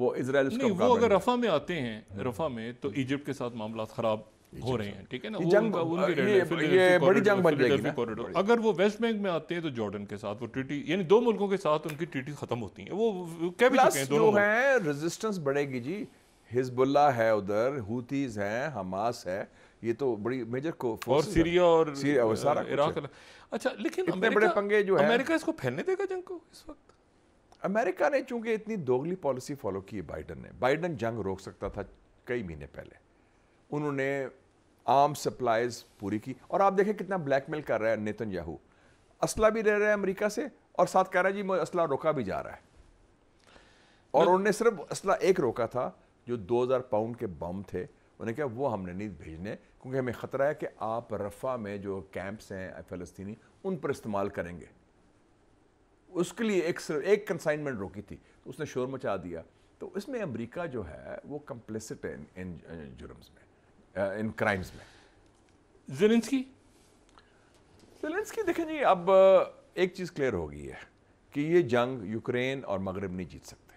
वो इसराइल नहीं, वो अगर रफा में आते हैं हम्म। रफा में तो हम्म। इजिप्ट के साथ मामला ख़राब हो रहे हैं ठीक है ना ये जंग ये, ये बड़ी जंग बन जाएगी कॉरिडोर अगर वो वेस्ट बैंक में आते हैं तो जॉर्डन के साथ वो ट्रीटी यानी दो मुल्कों के साथ उनकी ट्रीटी खत्म होती है वो क्या भी चुके हैं दोनों है रेजिस्टेंस बढ़ेगी जी हिजबुल्ला है उधर हूतीज हैं हमास है ये तो बड़ी मेजर को और सीरिया और सीरिया और सारा इराक अच्छा लेकिन अमेरिका, बड़े पंगे जो है अमेरिका इसको फैलने देगा जंग को इस वक्त अमेरिका ने चूंकि इतनी दोगली पॉलिसी फॉलो की बाइडन ने बाइडन जंग रोक सकता था कई महीने पहले उन्होंने आर्म सप्लाईज पूरी की और आप देखें कितना ब्लैकमेल कर रहा है नेतन याहू असला भी ले रहा है अमेरिका से और साथ कह रहा है जी असला रोका भी जा रहा है और उन्होंने सिर्फ असला एक रोका था जो 2000 पाउंड के बम थे उन्हें क्या वो हमने नहीं भेजने क्योंकि हमें ख़तरा है कि आप रफ़ा में जो कैंप्स हैं फ़लस्तनी उन पर इस्तेमाल करेंगे उसके लिए एक एक कंसाइनमेंट रोकी थी तो उसने शोर मचा दिया तो इसमें अमेरिका जो है वो कंप्लेसिट है इन जुर्म्स में इन क्राइम्स में जेलेंस्की जेलेंस्की देखें जी अब एक चीज़ क्लियर हो गई है कि ये जंग यूक्रेन और मगरब नहीं जीत सकते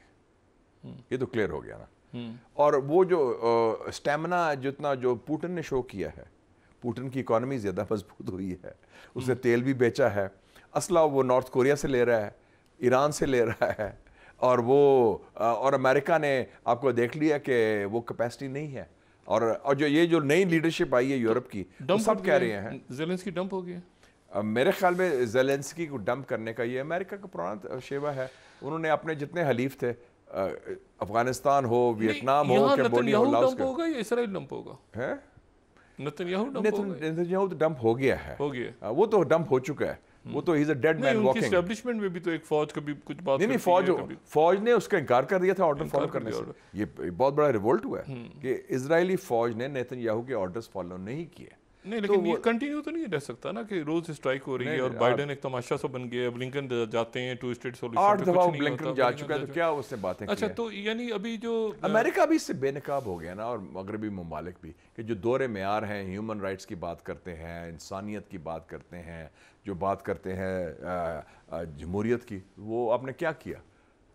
हम्म। ये तो क्लियर हो गया ना हम्म। और वो जो स्टेमिना जितना जो पुटिन ने शो किया है पुटिन की इकोनॉमी ज़्यादा मजबूत हुई है उसने हम्म। तेल भी बेचा है असला वो नॉर्थ कोरिया से ले रहा है ईरान से ले रहा है और वो और अमेरिका ने आपको देख लिया कि वो कैपेसिटी नहीं है और और जो ये जो नई लीडरशिप आई है यूरोप की तो सब कह रहे हैं जेलेंस्की डंप हो गया मेरे ख्याल में जेलेंस्की को डंप करने का ये अमेरिका का पुराना शेवा है उन्होंने अपने जितने हलीफ थे अफगानिस्तान हो वियतनाम हो कैम्बोडिया हो होगा इसराइल डंप होगा है डंप हो गया है हो गया वो तो डंप हो चुका है वो तो is a dead man walking establishment में भी तो एक फौज कभी कुछ बात नहीं नहीं फौज फौज ने उसका इनकार कर दिया था ऑर्डर फॉलो करने से ये बहुत बड़ा रिवोल्ट हुआ है हम्म। कि इसराइली फौज ने नेतन्याहू के ऑर्डर्स फॉलो नहीं किए नहीं तो लेकिन तो ये कंटिन्यू तो नहीं रह सकता ना कि रोज स्ट्राइक हो रही है और बाइडेन एक तमाशा सा बन गया ब्लिंकन जाते हैं टू स्टेट सोल्यूशन आठ दफा ब्लिंकन जा चुका है तो क्या उसने बातें अच्छा तो यानी अभी जो अमेरिका भी इससे बेनकाब हो गया ना और मगरबी ममालिक भी कि जो दौरे मैार हैं ह्यूमन राइट्स की बात करते हैं इंसानियत की बात करते हैं जो बात करते हैं जमहूरीत की वो आपने क्या किया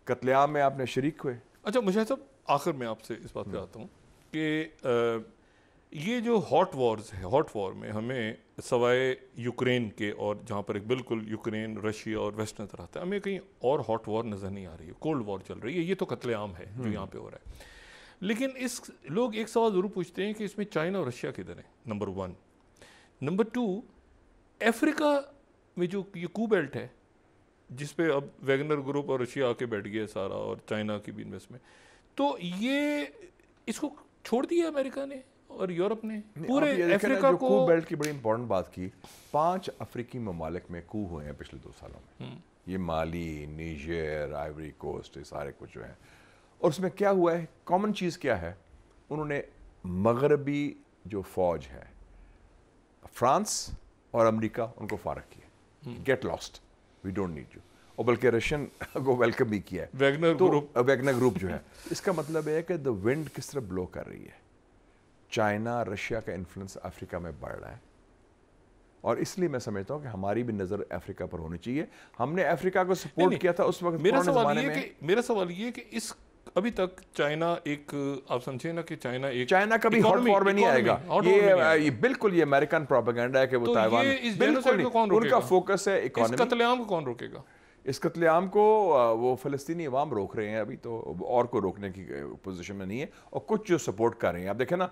कतलेआम में आपने शरीक हुए अच्छा मुझे साहब आखिर में आपसे इस बात पर हम्म। आता हूँ कि ये जो हॉट वॉर्स है हॉट वॉर में हमें सवाए यूक्रेन के और जहाँ पर एक बिल्कुल यूक्रेन रशिया और वेस्टर्न तरह था है हमें कहीं और हॉट वॉर नज़र नहीं आ रही है कोल्ड वॉर चल रही है ये तो कत्लेआम है जो हम्म। यहाँ पे हो रहा है लेकिन इस लोग एक सवाल ज़रूर पूछते हैं कि इसमें चाइना और रशिया किधर है number one number two Africa में जो ये कू बेल्ट है जिस पे अब वैगनर ग्रुप और रशिया आके बैठ गया सारा और चाइना की भी इन्वेस्टमेंट तो ये इसको छोड़ दिया अमेरिका ने और यूरोप ने पूरे अफ्रीका को बेल्ट की बड़ी इंपॉर्टेंट बात की पांच अफ्रीकी ममालिक में कू हुए हैं पिछले दो सालों में हम्म। ये माली निजर आइवरी कोस्ट ये सारे कुछ जो हैं और उसमें क्या हुआ है कॉमन चीज़ क्या है उन्होंने मगरबी जो फौज है फ्रांस और अमेरिका उनको फारक किया get lost we don't need you और बल्कि रशियन को वेलकम भी किया है वैगनर ग्रुप वैगनर ग्रुप जो है इसका मतलब है कि द विंड किस तरह ब्लो कर रही है चाइना रशिया का इन्फ्लुएंस अफ्रीका में बढ़ रहा है और इसलिए मैं समझता हूं कि हमारी भी नज़र अफ्रीका पर होनी चाहिए हमने अफ्रीका को सपोर्ट किया था उस वक्त मेरा सवाल ये कि मेरा सवाल ये कि इस अभी तक चाइना एक आप समझे ना कि चाइना एक चाइना कभी हॉट वॉर में नहीं आएगा ये, ये बिल्कुल ये अमेरिकन प्रोपेगेंडा है कि वो तो ताइवान बिल्कुल उनका फोकस है इकोनॉमी इस कतलेआम को कौन रोकेगा इस कतलेआम को वो फलस्तीनी अवाम रोक रहे हैं अभी तो और को रोकने की पोजीशन में नहीं है और कुछ जो सपोर्ट कर रहे हैं आप देखें ना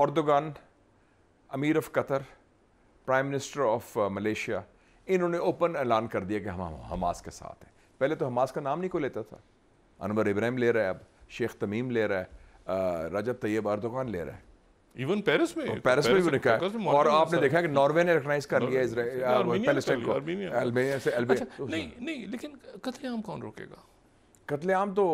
Erdogan emir of Qatar prime minister of Malaysia इन्होंने ओपन ऐलान कर दिया कि हम हमास के साथ हैं पहले तो हमास का नाम नहीं को लेता था अनवर इब्राहिम ले रहा है अब शेख तमीम ले रहा है रजब तैयब अर्दोगान ले रहा है इवन पेरिस में पेरिस में भी लिखा है और आपने देखा कि नॉर्वे ने रिकॉग्नाइज कर लिया इसराइल uh, को अच्छा, नहीं नहीं लेकिन कतलेआम कौन रोकेगा कत्लेआम तो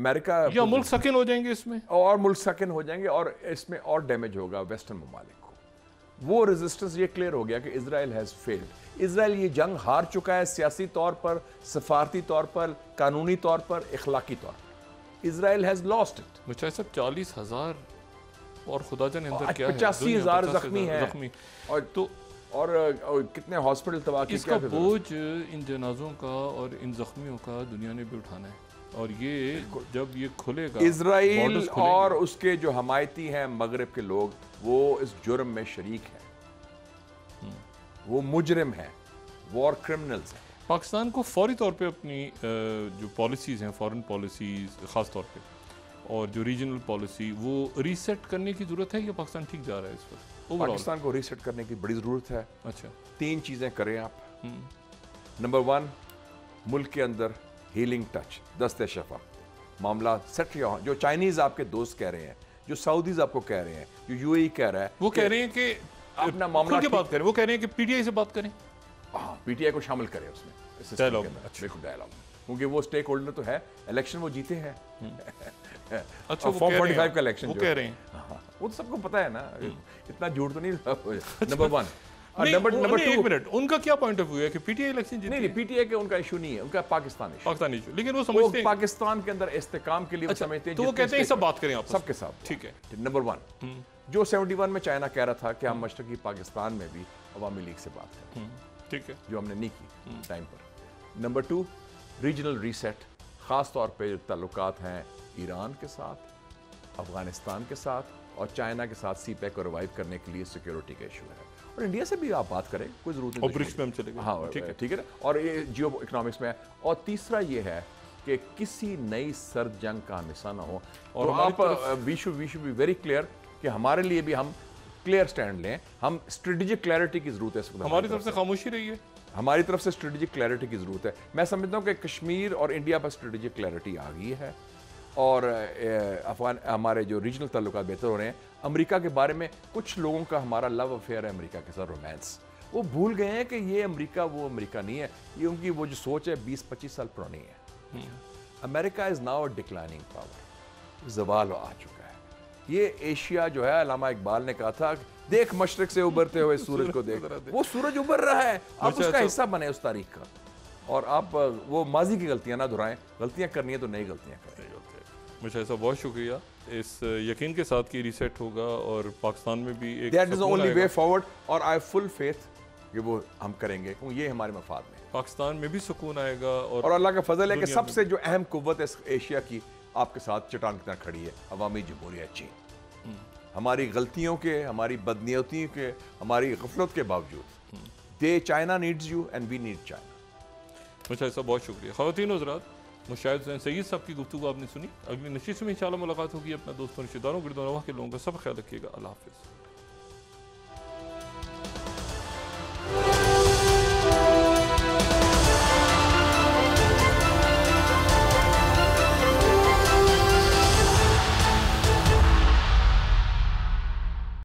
अमेरिका या मुल्क सकिन हो जाएंगे इसमें और मुल्क सकिन हो जाएंगे और इसमें और डैमेज होगा वेस्टर्न ममालिक को वो रेजिस्टेंस ये क्लियर हो गया कि इसराइल हैज़ फेल्ड इसराइल ये जंग हार चुका है सियासी तौर पर सफारती तौर पर कानूनी तौर पर इखलाकी तौर पर इसराइल हैज़ लॉस्ट इट मुझे सब चालीस हज़ार और खुदा जन अंदर क्या पचासी हज़ार जख्मी है और तो और, और कितने हॉस्पिटल तबाह किए इसका बोझ इन जनाजों का और इन जख्मियों का दुनिया ने भी उठाना है और ये जब ये खुलेगा इसराइल और उसके जो हमायती हैं मगरब के लोग वो इस जुर्म में शरीक हैं हम्म। वो मुजरम हैं वॉर क्रिमिनल्स हैं पाकिस्तान को फौरी तौर पे अपनी जो पॉलिसीज़ हैं फॉरेन पॉलिसीज़ ख़ास तौर पे और जो रीजनल पॉलिसी वो रीसेट करने की ज़रूरत है कि पाकिस्तान ठीक जा रहा है इस वक्त पाकिस्तान को रीसेट करने की बड़ी ज़रूरत है अच्छा तीन चीज़ें करें आप नंबर हम्म। वन मुल्क के अंदर हीलिंग टच दस्ते शफा मामला सेट रहा जो चाइनीज़ आपके दोस्त कह रहे हैं जो सऊदीज आपको कह रहे हैं जो यूएई e कह रहा है वो कह रहे हैं कि अपना मामला बात करें वो कह रहे हैं कि पीटीआई से बात करें हाँ पीटीआई को शामिल करें उसमें अच्छा। बिल्कुल डायलॉग क्योंकि वो स्टेक होल्डर तो है इलेक्शन वो जीते हैं हम्म। अच्छा फॉर्म फोर्टी फाइव का इलेक्शन वो कह रहे हैं वो तो सबको पता है ना हम्म। इतना झूठ तो नहीं number one number number PTI उनका नहीं है उनका पाकिस्तान अच्छा, तो में चाइना तो हम्म। कह रहा था कि हम हम्म। पाकिस्तान में भी अवामी लीग से बात ठीक है जो हमने नहीं की टाइम पर नंबर टू रीजनल रीसेट खास तौर पे ताल्लुक हैं ईरान के साथ अफगानिस्तान के साथ और चाइना के साथ सी पैक को रिवाइव करने के लिए सिक्योरिटी का इशू है और इंडिया से भी आप बात करें कोई जरूरत नहीं ब्रिक्स में हम चले हाँ ठीक है ठीक है और ये जियो इकोनॉमिक्स में है और तीसरा ये है कि किसी नई सर्द जंग का हिस्सा ना हो और तो आप we should we should be very clear कि हमारे लिए भी हम क्लियर स्टैंड लें हम स्ट्रेटेजिक क्लैरिटी की जरूरत है हमारी तरफ से खामोशी रही है हमारी तरफ से स्ट्रेटेजिक क्लैरिटी की जरूरत है मैं समझता हूँ कि कश्मीर और इंडिया पर स्ट्रेटेजिक क्लैरिटी आ गई है और अफगान हमारे जो रीजनल ताल्लुक बेहतर हो रहे हैं अमेरिका के बारे में कुछ लोगों का हमारा लव अफेयर है अमेरिका के साथ रोमांस वो भूल गए हैं कि ये अमेरिका वो अमेरिका नहीं है ये उनकी वो जो सोच है बीस पच्चीस साल पुरानी है हम्म. America is now declining power जवाल आ चुका है ये एशिया जो है अलामा इकबाल ने कहा था देख मशरक से उबरते हुए सूरज को देख वो सूरज उबर रहा है आप अच्छा, उसका अच्छा। हिस्सा बने उस तारीख का और आप वो माजी की गलतियां ना दोहराएं गलतियां करनी है तो नई गलतियां करें मुझे ऐसा बहुत शुक्रिया इस यकीन के साथ कि रीसेट होगा और पाकिस्तान में भी एक that is only way forward और आई फुल फेथ कि वो हम करेंगे क्योंकि ये हमारे मफाद में पाकिस्तान में भी सुकून आएगा और, और अल्लाह का फजल है कि सबसे जो अहम कुत एशिया की आपके साथ चटान की तरह खड़ी है अवामी जमहूरिया चीन हम्म। हमारी गलतियों के हमारी बदनीतियों के हमारी गफलत के बावजूद the China needs you and we need China मुझे ऐसा बहुत शुक्रिया खातिन हजरात मुशाहिद हुसैन सईद साहब की गुफ्तु आपने सुनी अगली नशीस में इंशाल्लाह मुलाकात होगी अपना दोस्तों रिश्तेदारों गिरदोनवा के लोगों का सब ख्याल रखिएगा अल्लाह हाफिज़